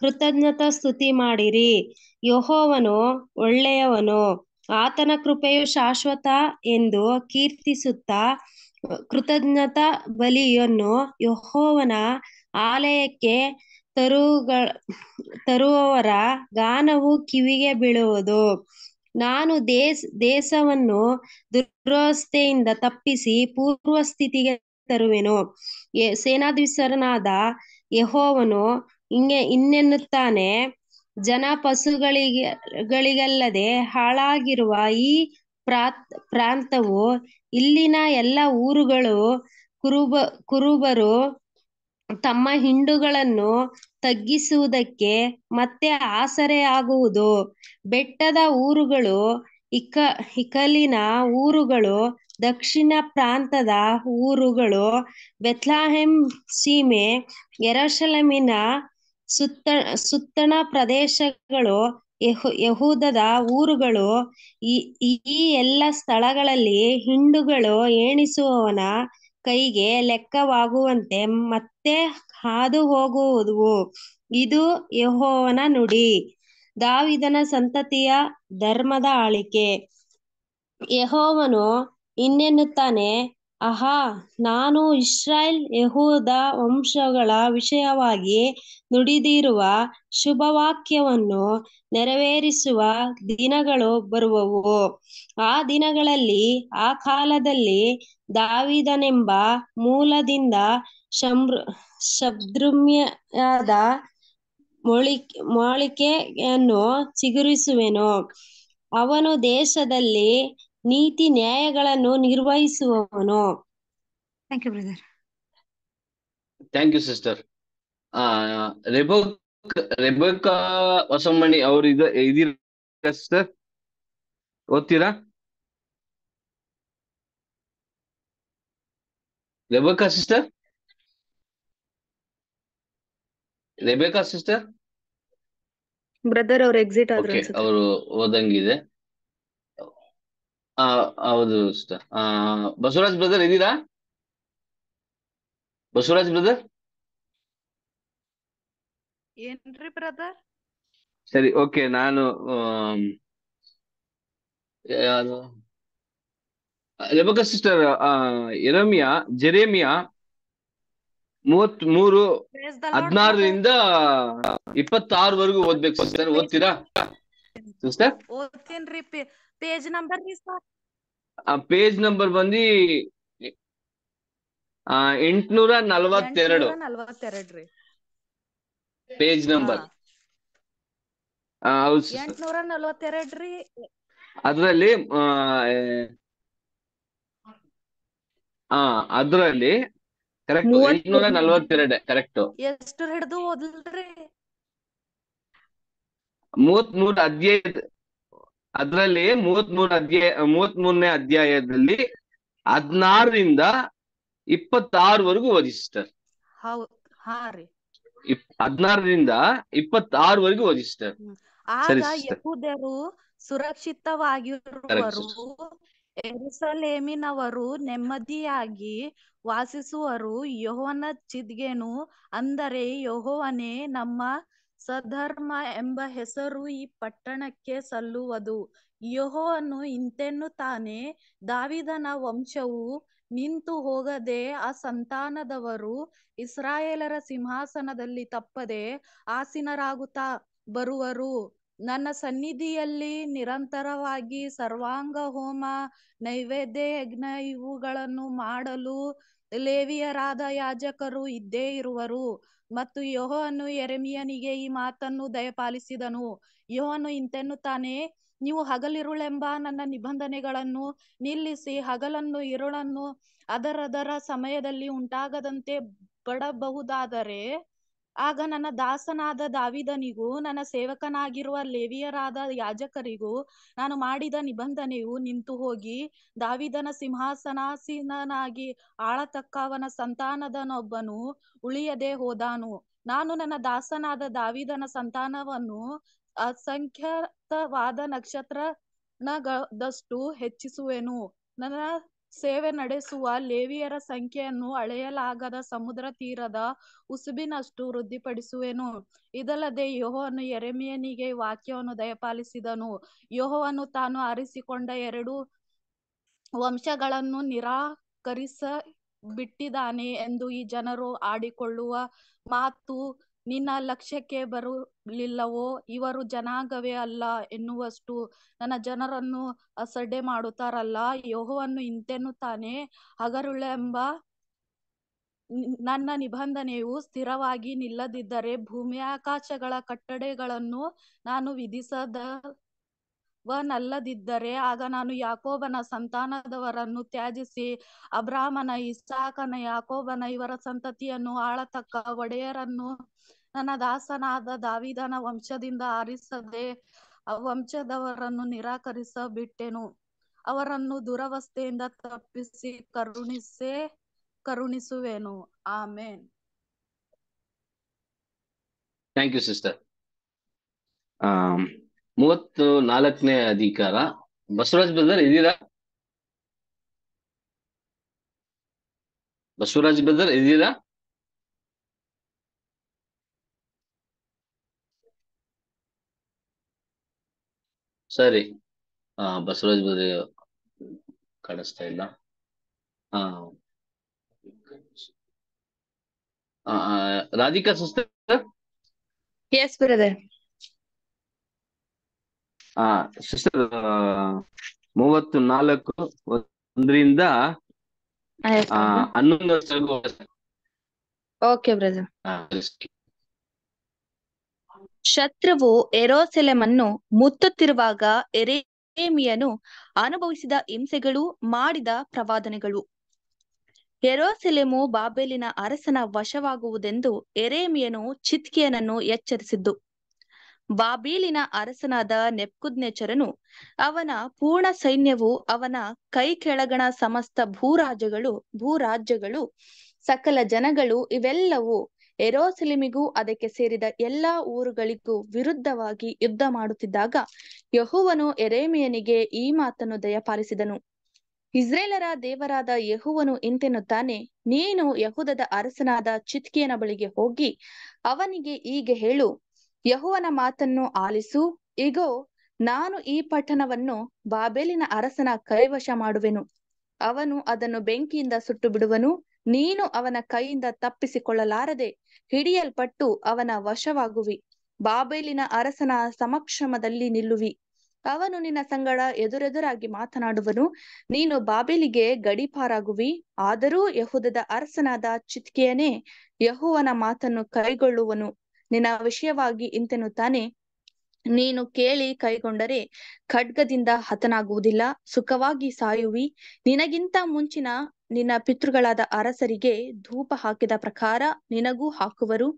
ಕೃತಜ್ಞತಾ ಸ್ತುತಿ ಮಾಡಿರಿ ಯಹೋವನು ಒಳ್ಳೆಯವನು ಆತನ ಕೃಪೆಯು ಶಾಶ್ವತ ಎಂದು ಕೀರ್ತಿಸುತ್ತಾ ಕೃತಜ್ಞತಾ ಬಲಿಯನ್ನು ಯಹೋವನ ಆಲಯಕ್ಕೆ ತರುಗ ತರುವವರ ಗಾನವು ಕಿವಿಗೆ ಬೀಳುವುದು ನಾನು ದೇಸ್ ದೇಶವನ್ನು ದುರ್ವಸ್ಥೆಯಿಂದ ತಪ್ಪಿಸಿ ಪೂರ್ವ ಸ್ಥಿತಿಗೆ ತರುವೆನು ಸೇನಾಧಿಸರನಾದ ಯಹೋವನು ಹಿಂಗೆ ಇನ್ನೆನ್ನುತ್ತಾನೆ ಜನ ಪಶುಗಳಿಗೆ ಗಳಿಗಲ್ಲದೆ ಹಾಳಾಗಿರುವ ಈ ಪ್ರಾತ್ ಪ್ರಾಂತವು ಇಲ್ಲಿನ ಎಲ್ಲ ಊರುಗಳು ಕುರುಬ ಕುರುಬರು ತಮ್ಮ ಹಿಂಡುಗಳನ್ನು ತಗ್ಗಿಸುವುದಕ್ಕೆ ಮತ್ತೆ ಆಸರೆಯಾಗುವುದು ಬೆಟ್ಟದ ಊರುಗಳು ಇಕ ಇಕಲಿನ ಊರುಗಳು ದಕ್ಷಿಣ ಪ್ರಾಂತದ ಊರುಗಳು ಬೆತ್ಲಾಹೆಂ ಸೀಮೆ ಎರಶಲಮಿನ ಸುತ್ತ ಸುತ್ತಣ ಪ್ರದೇಶಗಳು ಯಹು ಯಹೂದದ ಊರುಗಳು ಈ ಈ ಎಲ್ಲ ಸ್ಥಳಗಳಲ್ಲಿ ಹಿಂಡುಗಳು ಏಣಿಸುವವನ ಕೈಗೆ ಲೆಕ್ಕವಾಗುವಂತೆ ಮತ್ತೆ ಹಾದು ಹೋಗುವುದು ಇದು ಯಹೋವನ ನುಡಿ ದಾವಿದನ ಸಂತತಿಯ ಧರ್ಮದ ಆಳಿಕೆ ಯಹೋವನು ಇನ್ನೆನ್ನುತ್ತಾನೆ ಅಹಾ ನಾನು ಇಸ್ರಾಯೇಲ್ ಯಹೂದ ವಂಶಗಳ ವಿಷಯವಾಗಿ ನುಡಿದಿರುವ ಶುಭವಾಕ್ಯವನ್ನು ನೆರವೇರಿಸುವ ದಿನಗಳು ಬರುವವು ಆ ದಿನಗಳಲ್ಲಿ ಆ ಕಾಲದಲ್ಲಿ ದಾವಿದನೆಂಬ ಮೂಲದಿಂದ ಶಂಭೃ ಶಬ್ದೃಮ್ಯಾದ ಮೊಳಿಕೆ ಮೊಳಿಕೆಯನ್ನು ಚಿಗುರಿಸುವೆನು ಅವನು ದೇಶದಲ್ಲಿ ನೀತಿ ನ್ಯಾಯಗಳನ್ನು ನಿರ್ವಹಿಸುವವನು thank you brother thank you sister ರೆಬಕ್ ರೆಬಕ್ಕಾ ಹೊಸಮಣಿ ಅವ್ರು ಇದು ಇದಿರ ಸಿಸ್ಟರ್ ಓದ್ತೀರಾ Rebecca sister Rebecca sister brother ಅವ್ರ ಎಕ್ಸಿಟ್ ಆದ್ರು ಅನ್ಸುತ್ತೆ ಅವರು ಓದಂಗಿದೆ ಆ, ಹೌದು ಸಿಸ್ಟರ್ ಬಸವರಾಜ್ ಬ್ರದರ್ ಇದ್ದೀರಾ ಬಸವರಾಜ್ ಬ್ರದರ್ ಏನ್ರಿ ಬ್ರದರ್ ಸರಿ ಓಕೆ ನಾನು ಸಿಸ್ಟರ್ ಯೆರೆಮಿಯಾ ಜೆರೆಮಿಯಾ ಮೂವತ್ ಮೂರು ಹದಿನಾರರಿಂದ ಇಪ್ಪತ್ತಾರವರೆಗೂ ಓದ್ಬೇಕು ಸಿಸ್ಟರ್ ಓದ್ತೀರಾ sister page number page number ಬಂದಿ ಎಂಟ್ನೂರ ನಲವತ್ತೆರಡು ನಲವತ್ತೆರಡ್ರಿ ಪೇಜ್ ನಂಬರ್ ಎಂಟ್ನೂರ ನಲವತ್ತೆರಡ್ರಿ ಅದರಲ್ಲಿ ಆ ಅದರಲ್ಲಿ ಕರೆಕ್ಟ್ ಎಷ್ಟು ಹಿಡಿದು ಓದಲ್ರಿ ಮೂವತ್ ಅಧ್ಯಾಯ ಅದ್ರಲ್ಲಿ ಮೂವತ್ ಮೂರ್ ಅಧ್ಯಾಯ ಮೂವತ್ ಮೂರನೇ ಅಧ್ಯಾಯದಲ್ಲಿ ಹದಿನಾರರಿಂದ ಇಪ್ಪತ್ತಾರವರೆಗೂ ಓದಿ ಹದಿನಾರರಿಂದ ಇಪ್ಪತ್ತಾರವರೆಗೂ ಓದಿ ಸಿಸ್ಟರ್ ಆಗ ಯಹೂದ್ಯರು ಸುರಕ್ಷಿತವಾಗಿರುವರು ಎರುಸಲೇಮಿನವರು ನೆಮ್ಮದಿಯಾಗಿ ವಾಸಿಸುವರು ಯಹೋವನ ಚಿದ್ಗೆನು ಅಂದರೆ ಯಹೋವನೇ ನಮ್ಮ ಸಧರ್ಮ ಎಂಬ ಹೆಸರು ಈ ಪಟ್ಟಣಕ್ಕೆ ಸಲ್ಲುವುದು ಇಂತೆನ್ನು ಇಂತೆನ್ನುತ್ತಾನೆ ದಾವಿದನ ವಂಶವು ನಿಂತು ಹೋಗದೆ ಆ ಸಂತಾನದವರು ಇಸ್ರಾಯೇಲರ ಸಿಂಹಾಸನದಲ್ಲಿ ತಪ್ಪದೆ ಆಸೀನರಾಗುತ್ತಾ ಬರುವರು ನನ್ನ ಸನ್ನಿಧಿಯಲ್ಲಿ ನಿರಂತರವಾಗಿ ಸರ್ವಾಂಗ ಹೋಮ ನೈವೇದ್ಯ ಯಜ್ಞ ಇವುಗಳನ್ನು ಮಾಡಲು ಲೇವಿಯರಾದ ಯಾಜಕರು ಇದ್ದೇ ಇರುವರು ಮತ್ತು ಯೋಹನು ಎರೆಮಿಯನಿಗೆ ಈ ಮಾತನ್ನು ದಯಪಾಲಿಸಿದನು ಯೋಹನು ಇಂತೆನ್ನುತ್ತಾನೆ ನೀವು ಹಗಲಿರುಳೆಂಬ ನನ್ನ ನಿಬಂಧನೆಗಳನ್ನು ನಿಲ್ಲಿಸಿ ಹಗಲನ್ನು ಇರುಳನ್ನು ಅದರದರ ಸಮಯದಲ್ಲಿ ಉಂಟಾಗದಂತೆ ಬಡಬಹುದಾದರೆ ಆಗ ನನ್ನ ದಾಸನಾದ ದಾವಿದನಿಗೂ ನನ್ನ ಸೇವಕನಾಗಿರುವ ಲೇವಿಯರಾದ ಯಾಜಕರಿಗೂ ನಾನು ಮಾಡಿದ ನಿಬಂಧನೆಯು ನಿಂತು ಹೋಗಿ ದಾವಿದನ ಸಿಂಹಾಸನಾಸೀನಾಗಿ ಆಳತಕ್ಕವನ ಸಂತಾನದನೊಬ್ಬನು ಉಳಿಯದೆ ಹೋದಾನು ನಾನು ನನ್ನ ದಾಸನಾದ ದಾವಿದನ ಸಂತಾನವನ್ನು ಅಸಂಖ್ಯಾತವಾದ ನಗದಷ್ಟು ಹೆಚ್ಚಿಸುವೆನು ನನ್ನ ಸೇವೆ ನಡೆಸುವ ಲೇವಿಯರ ಸಂಖ್ಯೆಯನ್ನು ಅಳೆಯಲಾಗದ ಸಮುದ್ರ ತೀರದ ಉಸುಬಿನಷ್ಟು ವೃದ್ಧಿಪಡಿಸುವೆನು ಇದಲ್ಲದೆ ಯೋಹವನ್ನು ಎರೆಮಿಯನಿಗೆ ವಾಕ್ಯವನ್ನು ದಯಪಾಲಿಸಿದನು ಯೋಹವನ್ನು ತಾನು ಆರಿಸಿಕೊಂಡ ಎರಡು ವಂಶಗಳನ್ನು ನಿರಾಕರಿಸ ಬಿಟ್ಟಿದ್ದಾನೆ ಎಂದು ಈ ಜನರು ಆಡಿಕೊಳ್ಳುವ ಮಾತು ನಿನ್ನ ಲಕ್ಷ್ಯಕ್ಕೆ ಬರಲಿಲ್ಲವೋ ಇವರು ಜನಾಂಗವೇ ಅಲ್ಲ ಎನ್ನುವಷ್ಟು ನನ್ನ ಜನರನ್ನು ಅಸಡ್ಡೆ ಮಾಡುತ್ತಾರಲ್ಲ ಯೋಹವನ್ನು ಇಂತೆನ್ನುತ್ತಾನೆ ಹಗರುಳೆಂಬ ನನ್ನ ನಿಬಂಧನೆಯು ಸ್ಥಿರವಾಗಿ ನಿಲ್ಲದಿದ್ದರೆ ಭೂಮ್ಯಾಕಾಶಗಳ ಕಟ್ಟಡೆಗಳನ್ನು ನಾನು ವಿಧಿಸದ ವನಲ್ಲದಿದ್ದರೆ ಆಗ ನಾನು ಯಾಕೋಬನ ಸಂತಾನದವರನ್ನು ತ್ಯಾಜಿಸಿ ಅಬ್ರಾಹ್ಮನ ಇಸಾಕನ ಯಾಕೋಬನ ಇವರ ಸಂತತಿಯನ್ನು ಆಳತಕ್ಕ ಒಡೆಯರನ್ನು ನನ್ನ ದಾಸನಾದ ದಾವಿದನ ವಂಶದಿಂದ ಆರಿಸದೆ ವಂಶದವರನ್ನು ನಿರಾಕರಿಸಬಿಟ್ಟೆನು ಅವರನ್ನು ದುರವಸ್ಥೆಯಿಂದ ತಪ್ಪಿಸಿ ಕರುಣಿಸೇ ಕರುಣಿಸುವೆನು ಆಮೇನ್ ಥ್ಯಾಂಕ್ ಯು ಸಿಸ್ಟರ್ ಮೂವತ್ತು ನಾಲ್ಕನೇ ಅಧಿಕಾರ ಬಸವರಾಜ್ ಬ್ರದರ್ ಇದ್ದೀರಾ ಬಸವರಾಜ್ ಬ್ರದರ್ ಇದ್ದೀರಾ ಸರಿ ಹಾ ಬಸವರಾಜ್ ಬ್ರದರ್ ಕಾಣಿಸ್ತಾ ಇಲ್ಲ ಹಾ ರಾಧಿಕಾ ಸಿಸ್ಟರ್ ಎಸ್ ಬ್ರದರ್ ಆ ಸಿಸ್ಟರ್ ಮೂವತ್ತು ನಾಲ್ಕು ಒಂದರಿಂದ ಹನ್ನೊಂದು ಬ್ರದರ್ ಶತ್ರುವು ಎರೋಸೆಲೆಮ್ ಮುತ್ತುತ್ತಿರುವಾಗ ಎರೇಮಿಯನು ಅನುಭವಿಸಿದ ಹಿಂಸೆಗಳು ಮಾಡಿದ ಪ್ರವಾದನೆಗಳು ಎರೋಸೆಲೆಮು ಬಾಬೆಲಿನ ಅರಸನ ವಶವಾಗುವುದೆಂದು ಎರೇಮಿಯನು ಚಿತ್ಕಿಯನನ್ನು ಎಚ್ಚರಿಸಿದ್ದು ಬಾಬೀಲಿನ ಅರಸನಾದ ನೆಪ್ಕುದ್ನೆಚರನು ಅವನ ಪೂರ್ಣ ಸೈನ್ಯವು ಅವನ ಕೈ ಕೆಳಗಣ ಸಮಸ್ತ ಭೂರಾಜಗಳು ಭೂರಾಜ್ಯಗಳು ಸಕಲ ಜನಗಳು ಇವೆಲ್ಲವೂ ಎರೋಸಿಲಿಮಿಗೂ ಅದಕ್ಕೆ ಸೇರಿದ ಎಲ್ಲಾ ಊರುಗಳಿಗೂ ವಿರುದ್ಧವಾಗಿ ಯುದ್ಧ ಮಾಡುತ್ತಿದ್ದಾಗ ಯಹುವನು ಎರೇಮಿಯನಿಗೆ ಈ ಮಾತನ್ನು ದಯಪಾಲಿಸಿದನು ಇಸ್ರೇಲರ ದೇವರಾದ ಯಹುವನು ಇಂತೆನ್ನುತ್ತಾನೆ ನೀನು ಯಹುದದ ಅರಸನಾದ ಚಿತ್ಕಿಯನ ಬಳಿಗೆ ಹೋಗಿ ಅವನಿಗೆ ಹೀಗೆ ಹೇಳು ಯಹುವನ ಮಾತನ್ನು ಆಲಿಸು ಇಗೋ ನಾನು ಈ ಪಟ್ಟಣವನ್ನು ಬಾಬೆಲಿನ ಅರಸನ ಕೈವಶ ಮಾಡುವೆನು ಅವನು ಅದನ್ನು ಬೆಂಕಿಯಿಂದ ಸುಟ್ಟು ಬಿಡುವನು ನೀನು ಅವನ ಕೈಯಿಂದ ತಪ್ಪಿಸಿಕೊಳ್ಳಲಾರದೆ ಹಿಡಿಯಲ್ಪಟ್ಟು ಅವನ ವಶವಾಗುವಿ ಬಾಬೇಲಿನ ಅರಸನ ಸಮಕ್ಷಮದಲ್ಲಿ ನಿಲ್ಲುವಿ ಅವನು ನಿನ್ನ ಸಂಗಡ ಎದುರೆದುರಾಗಿ ಮಾತನಾಡುವನು ನೀನು ಬಾಬೇಲಿಗೆ ಗಡಿಪಾರಾಗುವಿ ಆದರೂ ಯಹುದದ ಅರಸನಾದ ಚಿತ್ಕಿಯನೇ ಯಹುವನ ಮಾತನ್ನು ಕೈಗೊಳ್ಳುವನು ನಿನ್ನ ವಿಷಯವಾಗಿ ಇಂತೆನ್ನುತ್ತಾನೆ ನೀನು ಕೇಳಿ ಕೈಗೊಂಡರೆ ಖಡ್ಗದಿಂದ ಹತನಾಗುವುದಿಲ್ಲ ಸುಖವಾಗಿ ಸಾಯುವಿ ನಿನಗಿಂತ ಮುಂಚಿನ ನಿನ್ನ ಪಿತೃಗಳಾದ ಅರಸರಿಗೆ ಧೂಪ ಹಾಕಿದ ಪ್ರಕಾರ ನಿನಗೂ ಹಾಕುವರು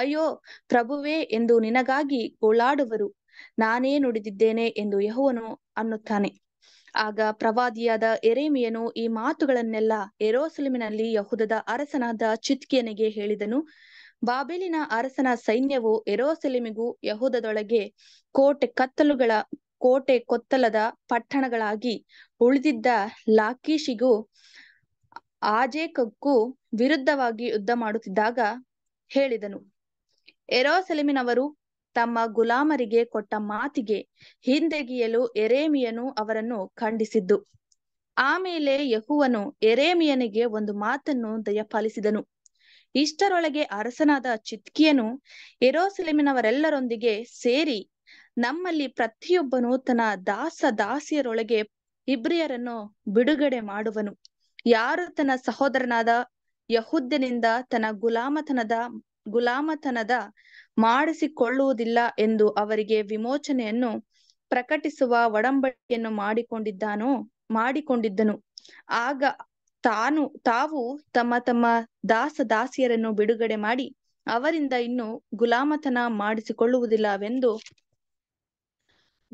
ಅಯ್ಯೋ ಪ್ರಭುವೇ ಎಂದು ನಿನಗಾಗಿ ಗೋಳಾಡುವರು ನಾನೇ ನುಡಿದಿದ್ದೇನೆ ಎಂದು ಯಹುವನು ಅನ್ನುತ್ತಾನೆ ಆಗ ಪ್ರವಾದಿಯಾದ ಎರೇಮಿಯನು ಈ ಮಾತುಗಳನ್ನೆಲ್ಲ ಎರೋಸಲಿಮಿನಲ್ಲಿ ಯಹುದದ ಅರಸನಾದ ಚಿತ್ಕಿಯನಿಗೆ ಹೇಳಿದನು ಬಾಬೆಲಿನ ಅರಸನ ಸೈನ್ಯವು ಎರೋಸೆಲೆಮಿಗೂ ಯಹೂದದೊಳಗೆ ಕೋಟೆ ಕತ್ತಲುಗಳ ಕೋಟೆ ಕೊತ್ತಲದ ಪಟ್ಟಣಗಳಾಗಿ ಉಳಿದಿದ್ದ ಲಾಕೀಶಿಗೂ ಆಜೇಕಕ್ಕೂ ವಿರುದ್ಧವಾಗಿ ಯುದ್ಧ ಮಾಡುತ್ತಿದ್ದಾಗ ಹೇಳಿದನು ಎರೋಸೆಲೆಮಿನವರು ತಮ್ಮ ಗುಲಾಮರಿಗೆ ಕೊಟ್ಟ ಮಾತಿಗೆ ಹಿಂದೆಗಿಯಲು ಎರೇಮಿಯನು ಅವರನ್ನು ಖಂಡಿಸಿದ್ದು ಆಮೇಲೆ ಯಹುವನು ಎರೇಮಿಯನಿಗೆ ಒಂದು ಮಾತನ್ನು ದಯಪಾಲಿಸಿದನು ಇಷ್ಟರೊಳಗೆ ಅರಸನಾದ ಚಿತ್ಕಿಯನು ಎರೋಸೆಲೆಮಿನವರೆಲ್ಲರೊಂದಿಗೆ ಸೇರಿ ನಮ್ಮಲ್ಲಿ ಪ್ರತಿಯೊಬ್ಬನು ತನ್ನ ದಾಸ ದಾಸಿಯರೊಳಗೆ ಇಬ್ರಿಯರನ್ನು ಬಿಡುಗಡೆ ಮಾಡುವನು ಯಾರು ತನ್ನ ಸಹೋದರನಾದ ಯಹುದ್ದನಿಂದ ತನ್ನ ಗುಲಾಮತನದ ಗುಲಾಮತನದ ಮಾಡಿಸಿಕೊಳ್ಳುವುದಿಲ್ಲ ಎಂದು ಅವರಿಗೆ ವಿಮೋಚನೆಯನ್ನು ಪ್ರಕಟಿಸುವ ಒಡಂಬಡಿಕೆಯನ್ನು ಮಾಡಿಕೊಂಡಿದ್ದಾನೋ ಮಾಡಿಕೊಂಡಿದ್ದನು ಆಗ ತಾನು ತಾವು ತಮ್ಮ ತಮ್ಮ ದಾಸ ದಾಸಿಯರನ್ನು ಬಿಡುಗಡೆ ಮಾಡಿ ಅವರಿಂದ ಇನ್ನು ಗುಲಾಮತನ ಮಾಡಿಸಿಕೊಳ್ಳುವುದಿಲ್ಲವೆಂದು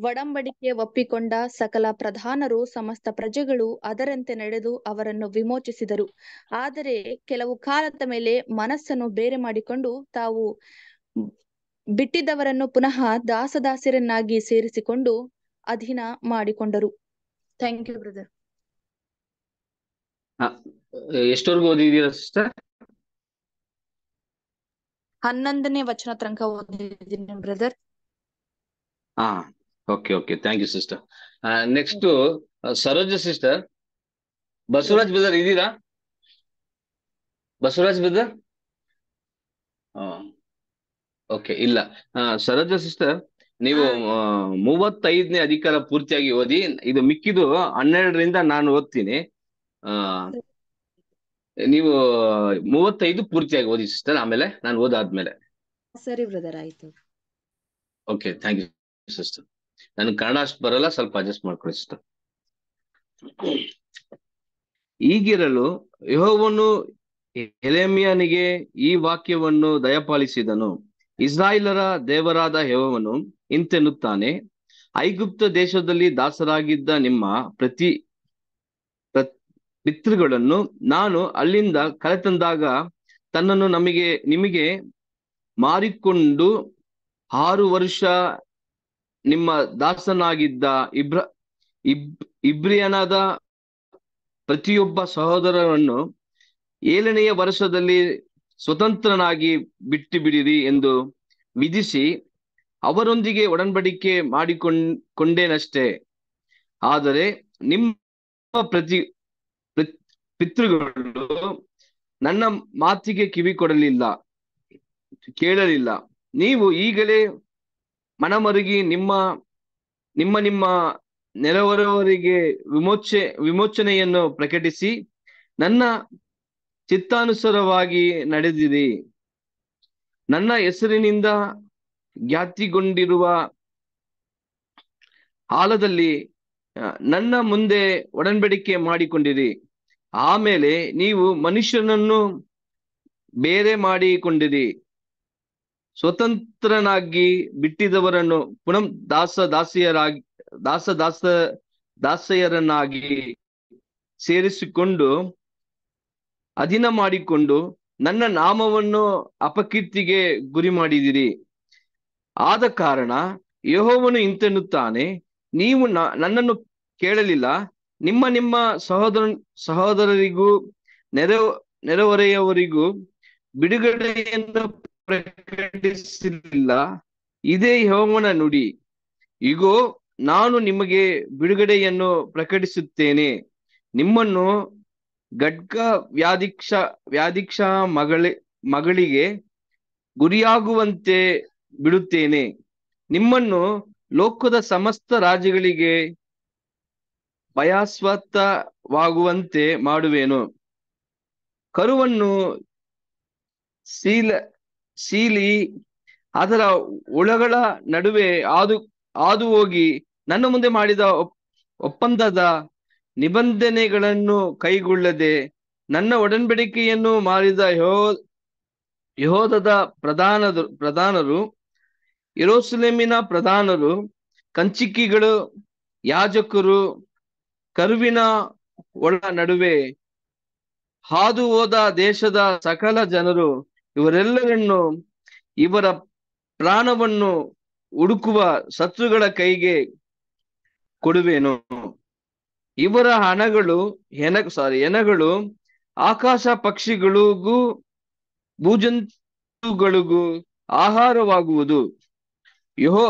ಒಡಂಬಡಿಕೆ ಒಪ್ಪಿಕೊಂಡ ಸಕಲ ಪ್ರಧಾನರು ಸಮಸ್ತ ಪ್ರಜೆಗಳು ಅದರಂತೆ ನಡೆದು ಅವರನ್ನು ವಿಮೋಚಿಸಿದರು ಆದರೆ ಕೆಲವು ಕಾಲದ ಮೇಲೆ ಮನಸ್ಸನ್ನು ಬೇರೆ ಮಾಡಿಕೊಂಡು ತಾವು ಬಿಟ್ಟಿದ್ದವರನ್ನು ಪುನಃ ದಾಸದಾಸಿರನ್ನಾಗಿ ಸೇರಿಸಿಕೊಂಡು ಅಧೀನ ಮಾಡಿಕೊಂಡರು ಥ್ಯಾಂಕ್ ಯು ಬ್ರದರ್ ಎಷ್ಟೋರ್ಗು ಓದಿದೀರಾ ಸಿಸ್ಟರ್ ಹನ್ನೊಂದನೇ ವಚನ ತನಕ ಬ್ರದರ್ ಹಾ okay okay thank you sister next Saroja sister Basavaraj brother ಇದೀರಾ ಬಸವರಾಜ್ ಬ್ರದರ್ ಓಕೆ ಇಲ್ಲ ಸರೋಜ ಸಿಸ್ಟರ್ ನೀವು ಮೂವತ್ತೈದನೇ ಅಧಿಕಾರ ಪೂರ್ತಿಯಾಗಿ ಓದಿ ಇದು ಮಿಕ್ಕಿದು ಹನ್ನೆರಡರಿಂದ ನಾನು ಓದ್ತೀನಿ ಆ ನೀವು ಮೂವತ್ತೈದು ಪೂರ್ತಿಯಾಗಿ ಓದಿ ಸಿಸ್ಟರ್ ಆಮೇಲೆ ನಾನು ಓದಾದ್ಮೇಲೆ ಸರಿ ಬ್ರದರ್ ಆಯ್ತು ಓಕೆ ಥ್ಯಾಂಕ್ ಯು ಸಿಸ್ಟರ್ ನನಗೆ ಕನ್ನಡ ಅಷ್ಟು ಬರಲ್ಲ ಸ್ವಲ್ಪ ಅಡ್ಜಸ್ಟ್ ಮಾಡ್ಕೊಳ್ಳಿ ಸಿಸ್ಟರ್ ಈಗಿರಲು ಯಹೋವನ್ನು ಎಲೆಮಿಯನಿಗೆ ಈ ವಾಕ್ಯವನ್ನು ದಯಪಾಲಿಸಿದನು ಇಸ್ರಾಯಿಲರ ದೇವರಾದ ಯಹೋವನು ಇಂತೆನ್ನುತ್ತಾನೆ ಐಗುಪ್ತ ದೇಶದಲ್ಲಿ ದಾಸರಾಗಿದ್ದ ನಿಮ್ಮ ಪ್ರತಿ ಪಿತೃಗಳನ್ನು ನಾನು ಅಲ್ಲಿಂದ ಕರೆತಂದಾಗ ತನ್ನನ್ನು ನಮಗೆ ನಿಮಗೆ ಮಾರಿಕೊಂಡು ಆರು ವರ್ಷ ನಿಮ್ಮ ದಾಸನಾಗಿದ್ದ ಇಬ್ರ ಇಬ್ ಇಬ್ರಿಯನಾದ ಪ್ರತಿಯೊಬ್ಬ ಸಹೋದರರನ್ನು ಏಳನೆಯ ವರ್ಷದಲ್ಲಿ ಸ್ವತಂತ್ರನಾಗಿ ಬಿಟ್ಟು ಬಿಡಿರಿ ಎಂದು ವಿಧಿಸಿ ಅವರೊಂದಿಗೆ ಒಡಂಬಡಿಕೆ ಕೊಂಡೇನಷ್ಟೇ ಆದರೆ ನಿಮ್ಮ ಪ್ರತಿ ಪಿತೃಗಳು ನನ್ನ ಮಾತಿಗೆ ಕಿವಿ ಕೊಡಲಿಲ್ಲ ಕೇಳಲಿಲ್ಲ ನೀವು ಈಗಲೇ ಮನಮರುಗಿ ನಿಮ್ಮ ನಿಮ್ಮ ನಿಮ್ಮ ನೆರವರವರಿಗೆ ವಿಮೋಚೆ ವಿಮೋಚನೆಯನ್ನು ಪ್ರಕಟಿಸಿ ನನ್ನ ಚಿತ್ತಾನುಸಾರವಾಗಿ ನಡೆದಿರಿ ನನ್ನ ಹೆಸರಿನಿಂದ ಜ್ಞಾತಿಗೊಂಡಿರುವ ಹಾಲದಲ್ಲಿ ನನ್ನ ಮುಂದೆ ಒಡಂಬಡಿಕೆ ಮಾಡಿಕೊಂಡಿರಿ ಆಮೇಲೆ ನೀವು ಮನುಷ್ಯನನ್ನು ಬೇರೆ ಮಾಡಿಕೊಂಡಿರಿ ಸ್ವತಂತ್ರನಾಗಿ ಬಿಟ್ಟಿದವರನ್ನು ಪುನಃ ದಾಸ ದಾಸಿಯರಾಗಿ ದಾಸ ದಾಸ ದಾಸೆಯರನ್ನಾಗಿ ಸೇರಿಸಿಕೊಂಡು ಅಧೀನ ಮಾಡಿಕೊಂಡು ನನ್ನ ನಾಮವನ್ನು ಅಪಕೀರ್ತಿಗೆ ಗುರಿ ಮಾಡಿದಿರಿ ಆದ ಕಾರಣ ಯಹೋವನು ಇಂತೆನ್ನುತ್ತಾನೆ ನೀವು ನನ್ನನ್ನು ಕೇಳಲಿಲ್ಲ ನಿಮ್ಮ ನಿಮ್ಮ ಸಹೋದರ ಸಹೋದರರಿಗೂ ನೆರೆ ನೆರೆಹೊರೆಯವರಿಗೂ ಬಿಡುಗಡೆಯನ್ನು ಪ್ರಕಟಿಸಲಿಲ್ಲ ಇದೇ ಯಹೋವನ ನುಡಿ ಇಗೋ ನಾನು ನಿಮಗೆ ಬಿಡುಗಡೆಯನ್ನು ಪ್ರಕಟಿಸುತ್ತೇನೆ ನಿಮ್ಮನ್ನು ಗಡ್ಗ ವ್ಯಾಧಿಕ್ಷ ವ್ಯಾಧಿಕ್ಷ ಮಗಳ ಮಗಳಿಗೆ ಗುರಿಯಾಗುವಂತೆ ಬಿಡುತ್ತೇನೆ ನಿಮ್ಮನ್ನು ಲೋಕದ ಸಮಸ್ತ ರಾಜ್ಯಗಳಿಗೆ ಭಯಾಸ್ವತ್ತವಾಗುವಂತೆ ಮಾಡುವೇನು ಕರುವನ್ನು ಸೀಲ ಸೀಲಿ ಅದರ ಒಳಗಳ ನಡುವೆ ಆದು ಹಾದು ಹೋಗಿ ನನ್ನ ಮುಂದೆ ಮಾಡಿದ ಒಪ್ಪಂದದ ನಿಬಂಧನೆಗಳನ್ನು ಕೈಗೊಳ್ಳದೆ ನನ್ನ ಒಡಂಬಡಿಕೆಯನ್ನು ಮಾಡಿದ ಯಹೋ ಯಹೋದದ ಪ್ರಧಾನ ಪ್ರಧಾನರು ಯರೋಸುಲೇಮಿನ ಪ್ರಧಾನರು ಕಂಚಿಕ್ಕಿಗಳು ಯಾಜಕರು ಕರುವಿನ ಒಳ ನಡುವೆ ಹಾದು ಹೋದ ದೇಶದ ಸಕಲ ಜನರು ಇವರೆಲ್ಲರನ್ನು ಇವರ ಪ್ರಾಣವನ್ನು ಹುಡುಕುವ ಶತ್ರುಗಳ ಕೈಗೆ ಕೊಡುವೆನು ಇವರ ಹಣಗಳು ಹೆನ ಸಾರಿ ಹೆನಗಳು ಆಕಾಶ ಪಕ್ಷಿಗಳಿಗೂ ಭೂಜಂತುಗಳಿಗೂ ಆಹಾರವಾಗುವುದು ಯಹೋ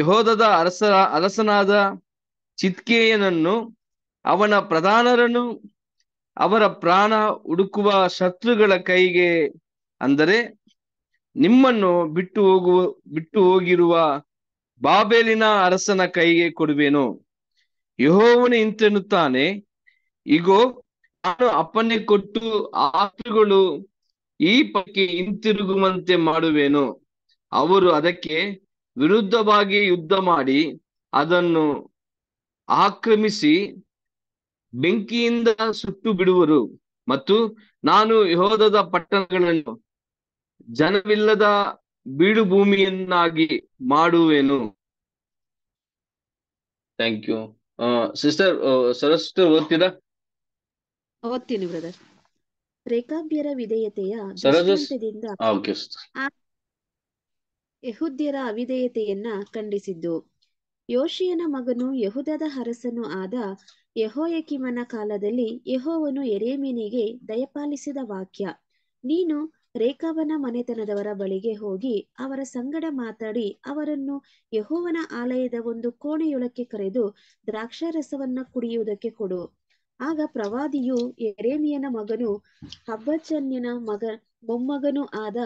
ಯಹೋದದ ಅರಸ ಅರಸನಾದ ಚಿತ್ಕೇಯನನ್ನು ಅವನ ಪ್ರಧಾನರನ್ನು ಅವರ ಪ್ರಾಣ ಹುಡುಕುವ ಶತ್ರುಗಳ ಕೈಗೆ ಅಂದರೆ ನಿಮ್ಮನ್ನು ಬಿಟ್ಟು ಹೋಗುವ ಬಿಟ್ಟು ಹೋಗಿರುವ ಬಾಬೇಲಿನ ಅರಸನ ಕೈಗೆ ಕೊಡುವೆನು ಯಹೋವನು ಇಂತೆನ್ನುತ್ತಾನೆ ಈಗೋ ನಾನು ಅಪ್ಪನೆ ಕೊಟ್ಟು ಆತುಗಳು ಈ ಪಕ್ಕಿ ಹಿಂತಿರುಗುವಂತೆ ಮಾಡುವೆನು ಅವರು ಅದಕ್ಕೆ ವಿರುದ್ಧವಾಗಿ ಯುದ್ಧ ಮಾಡಿ ಅದನ್ನು ಆಕ್ರಮಿಸಿ ಬೆಂಕಿಯಿಂದ ಸುಟ್ಟು ಬಿಡುವರು ಮತ್ತು ನಾನು ಯಹೋದದ ಪಟ್ಟಣಗಳನ್ನು ಜನವಿಲ್ಲದ ಬೀಡು ಭೂಮಿಯನ್ನಾಗಿ ಮಾಡುವೆನು ಥ್ಯಾಂಕ್ ಯು ಸಿಸ್ಟರ್ ಸರಸ್ವತಿ ಓದ್ತೀರಾ ಓದ್ತೀನಿ ಬ್ರದರ್ ರೇಖಾಭ್ಯರ ವಿಧೇಯತೆಯ ah, ಯಹುದ್ಯರ ಅವಿಧೇಯತೆಯನ್ನ ಖಂಡಿಸಿದ್ದು ಯೋಶಿಯನ ಮಗನು ಯಹುದದ ಅರಸನು ಆದ ಯಹೋಯಕಿಮನ ಕಾಲದಲ್ಲಿ ಯಹೋವನು ಎರೇಮಿನಿಗೆ ದಯಪಾಲಿಸಿದ ವಾಕ್ಯ ನೀನು ರೇಖಾವನ ಮನೆತನದವರ ಬಳಿಗೆ ಹೋಗಿ ಅವರ ಸಂಗಡ ಮಾತಾಡಿ ಅವರನ್ನು ಯಹೋವನ ಆಲಯದ ಒಂದು ಕೋಣೆಯೊಳಕ್ಕೆ ಕರೆದು ದ್ರಾಕ್ಷಾರಸವನ್ನ ಕುಡಿಯುವುದಕ್ಕೆ ಕೊಡು ಆಗ ಪ್ರವಾದಿಯು ಎರೇಮಿಯನ ಮಗನು ಹಬ್ಬಚನ್ಯನ ಮಗ ಮೊಮ್ಮಗನೂ ಆದ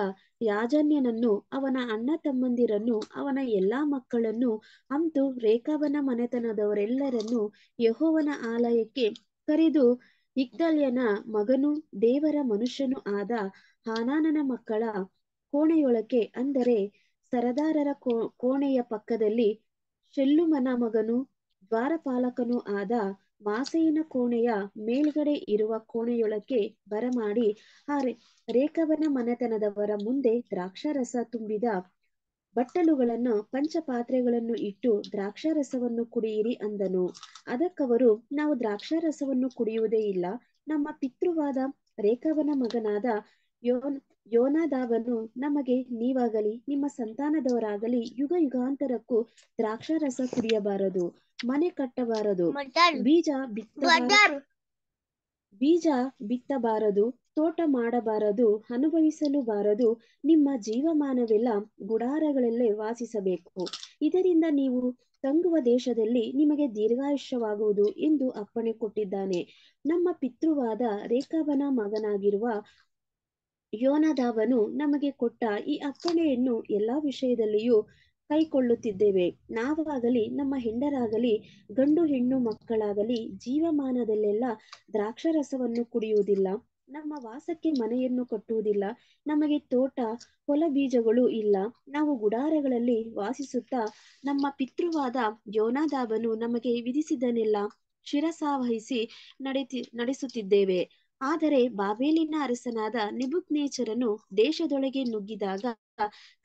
ಯಾಜನ್ಯನನ್ನು ಅವನ ಅಣ್ಣ ತಮ್ಮಂದಿರನ್ನು ಅವನ ಎಲ್ಲಾ ಮಕ್ಕಳನ್ನು ಅಂತೂ ರೇಖಾಬನ ಮನೆತನದವರೆಲ್ಲರನ್ನು ಯಹೋವನ ಆಲಯಕ್ಕೆ ಕರೆದು ಇಗ್ದಲ್ಯನ ಮಗನು ದೇವರ ಮನುಷ್ಯನು ಆದ ಹಾನಾನನ ಮಕ್ಕಳ ಕೋಣೆಯೊಳಕ್ಕೆ ಅಂದರೆ ಸರದಾರರ ಕೋಣೆಯ ಪಕ್ಕದಲ್ಲಿ ಶೆಲ್ಲುಮನ ಮಗನು ದ್ವಾರಪಾಲಕನೂ ಆದ ಮಾಸೆಯಿನ ಕೋಣೆಯ ಮೇಲ್ಗಡೆ ಇರುವ ಕೋಣೆಯೊಳಕ್ಕೆ ಬರಮಾಡಿ ಆ ರೇಖವನ ಮನೆತನದವರ ಮುಂದೆ ದ್ರಾಕ್ಷಾರಸ ತುಂಬಿದ ಬಟ್ಟಲುಗಳನ್ನು ಪಂಚಪಾತ್ರೆಗಳನ್ನು ಇಟ್ಟು ದ್ರಾಕ್ಷಾರಸವನ್ನು ಕುಡಿಯಿರಿ ಅಂದನು ಅದಕ್ಕವರು ನಾವು ದ್ರಾಕ್ಷಾರಸವನ್ನು ಕುಡಿಯುವುದೇ ಇಲ್ಲ ನಮ್ಮ ಪಿತೃವಾದ ರೇಖವನ ಮಗನಾದ ಯೋನ್ ಯೋನಾದಾವನು ನಮಗೆ ನೀವಾಗಲಿ ನಿಮ್ಮ ಸಂತಾನದವರಾಗಲಿ ಯುಗ ಯುಗಾಂತರಕ್ಕೂ ದ್ರಾಕ್ಷಾರಸ ಕುಡಿಯಬಾರದು ಮನೆ ಕಟ್ಟಬಾರದು ಬೀಜ ಬಿತ್ತಬಾರದು ಬೀಜ ಬಿತ್ತಬಾರದು ತೋಟ ಮಾಡಬಾರದು ಅನುಭವಿಸಲು ಬಾರದು ನಿಮ್ಮ ಜೀವಮಾನವೆಲ್ಲ ಗುಡಾರಗಳಲ್ಲೇ ವಾಸಿಸಬೇಕು ಇದರಿಂದ ನೀವು ತಂಗುವ ದೇಶದಲ್ಲಿ ನಿಮಗೆ ದೀರ್ಘಾಯುಷ್ಯವಾಗುವುದು ಎಂದು ಅಪ್ಪಣೆ ಕೊಟ್ಟಿದ್ದಾನೆ ನಮ್ಮ ಪಿತೃವಾದ ರೇಖಾಬನ ಮಗನಾಗಿರುವ ಯೋನದಾವನು ನಮಗೆ ಕೊಟ್ಟ ಈ ಅಪ್ಪಣೆಯನ್ನು ಎಲ್ಲಾ ವಿಷಯದಲ್ಲಿಯೂ ಕೈಕೊಳ್ಳುತ್ತಿದ್ದೇವೆ ನಾವಾಗಲಿ ನಮ್ಮ ಹೆಂಡರಾಗಲಿ ಗಂಡು ಹೆಣ್ಣು ಮಕ್ಕಳಾಗಲಿ ಜೀವಮಾನದಲ್ಲೆಲ್ಲ ದ್ರಾಕ್ಷರಸವನ್ನು ಕುಡಿಯುವುದಿಲ್ಲ ನಮ್ಮ ವಾಸಕ್ಕೆ ಮನೆಯನ್ನು ಕಟ್ಟುವುದಿಲ್ಲ ನಮಗೆ ತೋಟ ಹೊಲ ಬೀಜಗಳು ಇಲ್ಲ ನಾವು ಗುಡಾರಗಳಲ್ಲಿ ವಾಸಿಸುತ್ತಾ ನಮ್ಮ ಪಿತೃವಾದ ಯೋನಾದಾಬನು ನಮಗೆ ವಿಧಿಸಿದನೆಲ್ಲ ಶಿರಸಾವಹಿಸಿ ನಡೆತಿ ನಡೆಸುತ್ತಿದ್ದೇವೆ ಆದರೆ ಬಾಬೇಲಿನ ಅರಸನಾದ ನೇಚರನು ದೇಶದೊಳಗೆ ನುಗ್ಗಿದಾಗ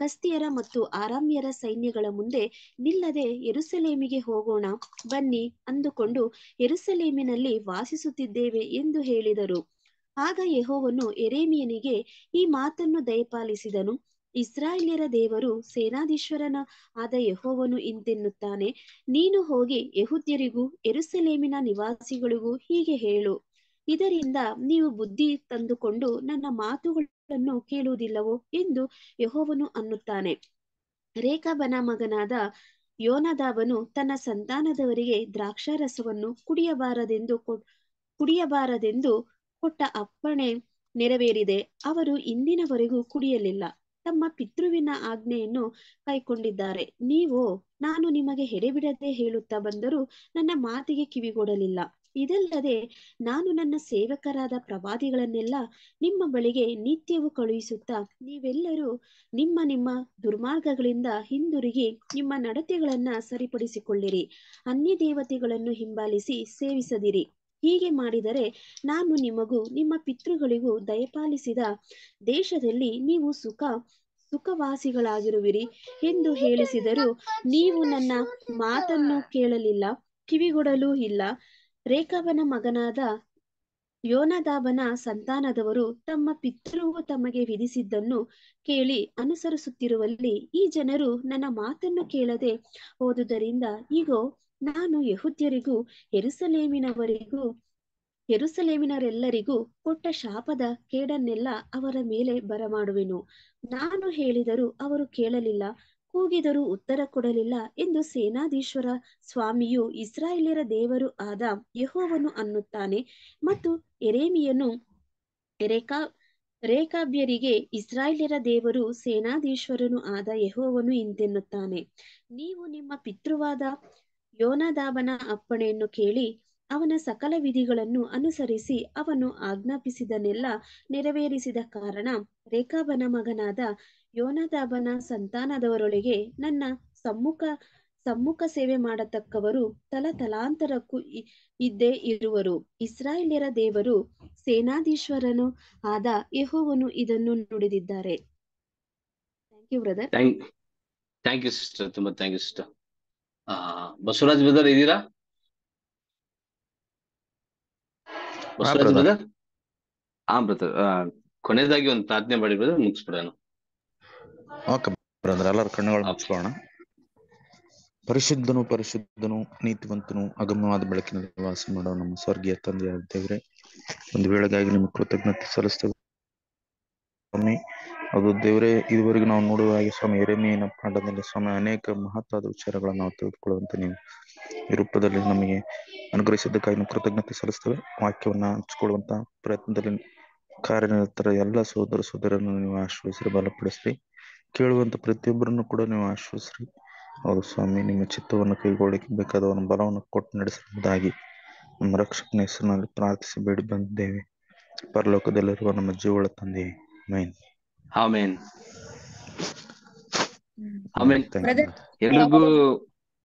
ಕಸ್ತಿಯರ ಮತ್ತು ಆರಾಮ್ಯರ ಸೈನ್ಯಗಳ ಮುಂದೆ ನಿಲ್ಲದೆ ಎರುಸಲೇಮಿಗೆ ಹೋಗೋಣ ಬನ್ನಿ ಅಂದುಕೊಂಡು ಎರುಸಲೇಮಿನಲ್ಲಿ ವಾಸಿಸುತ್ತಿದ್ದೇವೆ ಎಂದು ಹೇಳಿದರು ಆಗ ಯೆಹೋವನು ಎರೇಮಿಯನಿಗೆ ಈ ಮಾತನ್ನು ದಯಪಾಲಿಸಿದನು ಇಸ್ರಾಯೇಲ್ಯರ ದೇವರು ಸೇನಾಧೀಶ್ವರನ ಆದ ಯಹೋವನು ಇಂತೆನ್ನುತ್ತಾನೆ ನೀನು ಹೋಗಿ ಯಹುದ್ಯರಿಗೂ ಎರುಸಲೇಮಿನ ನಿವಾಸಿಗಳಿಗೂ ಹೀಗೆ ಹೇಳು ಇದರಿಂದ ನೀವು ಬುದ್ಧಿ ತಂದುಕೊಂಡು ನನ್ನ ಮಾತುಗಳನ್ನು ಕೇಳುವುದಿಲ್ಲವೋ ಎಂದು ಯಹೋವನು ಅನ್ನುತ್ತಾನೆ ರೇಖಾಬನ ಮಗನಾದ ಯೋನದಾಬನು ತನ್ನ ಸಂತಾನದವರಿಗೆ ದ್ರಾಕ್ಷಾರಸವನ್ನು ಕುಡಿಯಬಾರದೆಂದು ಕುಡಿಯಬಾರದೆಂದು ಕೊಟ್ಟ ಅಪ್ಪಣೆ ನೆರವೇರಿದೆ ಅವರು ಇಂದಿನವರೆಗೂ ಕುಡಿಯಲಿಲ್ಲ ತಮ್ಮ ಪಿತೃವಿನ ಆಜ್ಞೆಯನ್ನು ಕೈಕೊಂಡಿದ್ದಾರೆ ನೀವು ನಾನು ನಿಮಗೆ ಹೆಡೆಬಿಡದೆ ಹೇಳುತ್ತಾ ಬಂದರೂ ನನ್ನ ಮಾತಿಗೆ ಕಿವಿಗೊಡಲಿಲ್ಲ ಇದಲ್ಲದೆ ನಾನು ನನ್ನ ಸೇವಕರಾದ ಪ್ರವಾದಿಗಳನ್ನೆಲ್ಲ ನಿಮ್ಮ ಬಳಿಗೆ ನಿತ್ಯವೂ ಕಳುಹಿಸುತ್ತಾ ನೀವೆಲ್ಲರೂ ನಿಮ್ಮ ನಿಮ್ಮ ದುರ್ಮಾರ್ಗಗಳಿಂದ ಹಿಂದಿರುಗಿ ನಿಮ್ಮ ನಡತೆಗಳನ್ನ ಸರಿಪಡಿಸಿಕೊಳ್ಳಿರಿ ಅನ್ಯ ದೇವತೆಗಳನ್ನು ಹಿಂಬಾಲಿಸಿ ಸೇವಿಸದಿರಿ ಹೀಗೆ ಮಾಡಿದರೆ ನಾನು ನಿಮಗೂ ನಿಮ್ಮ ಪಿತೃಗಳಿಗೂ ದಯಪಾಲಿಸಿದ ದೇಶದಲ್ಲಿ ನೀವು ಸುಖ ಸುಖವಾಸಿಗಳಾಗಿರುವಿರಿ ಎಂದು ಹೇಳಿಸಿದರು ನೀವು ನನ್ನ ಮಾತನ್ನು ಕೇಳಲಿಲ್ಲ ಕಿವಿಗೊಡಲೂ ಇಲ್ಲ ರೇಖಾವನ ಮಗನಾದ ಯೋನದಾಬನ ಸಂತಾನದವರು ತಮ್ಮ ಪಿತೃವು ತಮಗೆ ವಿಧಿಸಿದ್ದನ್ನು ಕೇಳಿ ಅನುಸರಿಸುತ್ತಿರುವಲ್ಲಿ ಈ ಜನರು ನನ್ನ ಮಾತನ್ನು ಕೇಳದೆ ಓದುದರಿಂದ ಈಗ ನಾನು ಯಹುದ್ಯರಿಗೂ ಎರುಸಲೇಮಿನವರಿಗೂ ಎರುಸಲೇಮಿನರೆಲ್ಲರಿಗೂ ಕೊಟ್ಟ ಶಾಪದ ಕೇಡನ್ನೆಲ್ಲ ಅವರ ಮೇಲೆ ಬರಮಾಡುವೆನು ನಾನು ಹೇಳಿದರೂ ಅವರು ಕೇಳಲಿಲ್ಲ ಕೂಗಿದರೂ ಉತ್ತರ ಕೊಡಲಿಲ್ಲ ಎಂದು ಸೇನಾಧೀಶ್ವರ ಸ್ವಾಮಿಯು ಇಸ್ರಾಯೇಲರ ದೇವರು ಆದ ಯಹೋವನು ಅನ್ನುತ್ತಾನೆ ಮತ್ತು ಎರೇಮಿಯನು ರೇಖಾ ರೇಖಾಬ್ಯರಿಗೆ ಇಸ್ರಾಯೇಲರ ದೇವರು ಸೇನಾಧೀಶ್ವರನು ಆದ ಯಹೋವನು ಇಂತೆನ್ನುತ್ತಾನೆ ನೀವು ನಿಮ್ಮ ಪಿತೃವಾದ ಯೋನದಾಬನ ಅಪ್ಪಣೆಯನ್ನು ಕೇಳಿ ಅವನ ಸಕಲ ವಿಧಿಗಳನ್ನು ಅನುಸರಿಸಿ ಅವನು ಆಜ್ಞಾಪಿಸಿದನೆಲ್ಲ ನೆರವೇರಿಸಿದ ಕಾರಣ ರೇಖಾಬನ ಮಗನಾದ ಯೋನದಾಬನ ಸಂತಾನದವರೊಳಗೆ ನನ್ನ ಸಮ್ಮುಖ ಸಮ್ಮುಖ ಸೇವೆ ಮಾಡತಕ್ಕವರು ತಲಾಂತರಕ್ಕೂ ಇದ್ದೇ ಇರುವರು ಇಸ್ರಾಯೇಲ್ಯರ ದೇವರು ಸೇನಾಧೀಶ್ವರನು ಆದ ಯಹೋವನು ಇದನ್ನು ನುಡಿದಿದ್ದಾರೆ thank you brother thank you sister ತುಂಬಾ thank you sister Basavaraj brother ಇದ್ದೀರಾ ಬಸವರಾಜ್ ಬ್ರದರ್ ಹಾ ಬ್ರದರ್ ಕೊನೆಯದಾಗಿ ಒಂದು ಪ್ರಾರ್ಥನೆ ಮಾಡಿ ಬ್ರದರ್ ಮುಗಿಸ್ಬಿಡೋಣ ಓಕೆ ಎಲ್ಲರ ಕಣ್ಣುಗಳನ್ನ ಮುಚ್ಕೊಳ್ಳೋಣ ಪರಿಶುದ್ಧನು ಪರಿಶುದ್ಧನು ನೀತಿವಂತನು ಅಗಮ್ಯವಾದ ಬೆಳಕಿನಲ್ಲಿ ವಾಸ ಮಾಡೋ ನಮ್ಮ ಸ್ವರ್ಗೀಯ ತಂದೆಯ ದೇವರೇ ಒಂದು ವೇಳೆಗಾಗಿ ನಿಮ್ಮ ಕೃತಜ್ಞತೆ ಸಲ್ಲಿಸ್ತೇವೆ ಸ್ವಾಮಿ ಅದು ದೇವರೇ ಇದುವರೆಗೆ ನಾವು ನೋಡುವ ಹಾಗೆ ಸ್ವಾಮಿ ಎರೆಮೆಯನ್ನ ಪಾಠದಲ್ಲಿ ಸ್ವಾಮಿ ಅನೇಕ ಮಹತ್ವದ ವಿಚಾರಗಳನ್ನು ನಾವು ತಿಳಿದುಕೊಳ್ಳುವಂತೆ ನೀವು ಈ ರೂಪದಲ್ಲಿ ನಮಗೆ ಅನುಗ್ರಹಿಸಿದ್ದಕ್ಕಾಗಿ ಕೃತಜ್ಞತೆ ಸಲ್ಲಿಸ್ತೇವೆ ವಾಕ್ಯವನ್ನ ಹಂಚಿಕೊಳ್ಳುವಂತ ಪ್ರಯತ್ನದಲ್ಲಿ ಕಾರ್ಯನಿರತರ ಎಲ್ಲ ಸೋದರ ಸೋದರನ್ನು ನೀವು ಆಶ್ರಯಿಸಿ ಬಲಪಡಿಸ್ರಿ ಕೇಳುವಂತ ಪ್ರತಿಯೊಬ್ಬರನ್ನು ಕೂಡ ನೀವು ಆಶ್ವಸ್ರಿ ಅವರು ಸ್ವಾಮಿ ನಿಮ್ಮ ಚಿತ್ತವನ್ನು ಬೇಕಾದ ಬೇಕಾದವನ ಬಲವನ್ನು ಕೊಟ್ಟು ನಡೆಸುವುದಾಗಿ ನಮ್ಮ ರಕ್ಷಕನ ಹೆಸರಿನಲ್ಲಿ ಪ್ರಾರ್ಥಿಸಿ ಬೇಡಿ ಬಂದಿದ್ದೇವೆ ಪರಲೋಕದಲ್ಲಿರುವ ನಮ್ಮ ಜೀವಳ ತಂದೆ ಮೈನ್ ಆಮೇನ್ ಆಮೇನ್ ಎಲ್ರಿಗೂ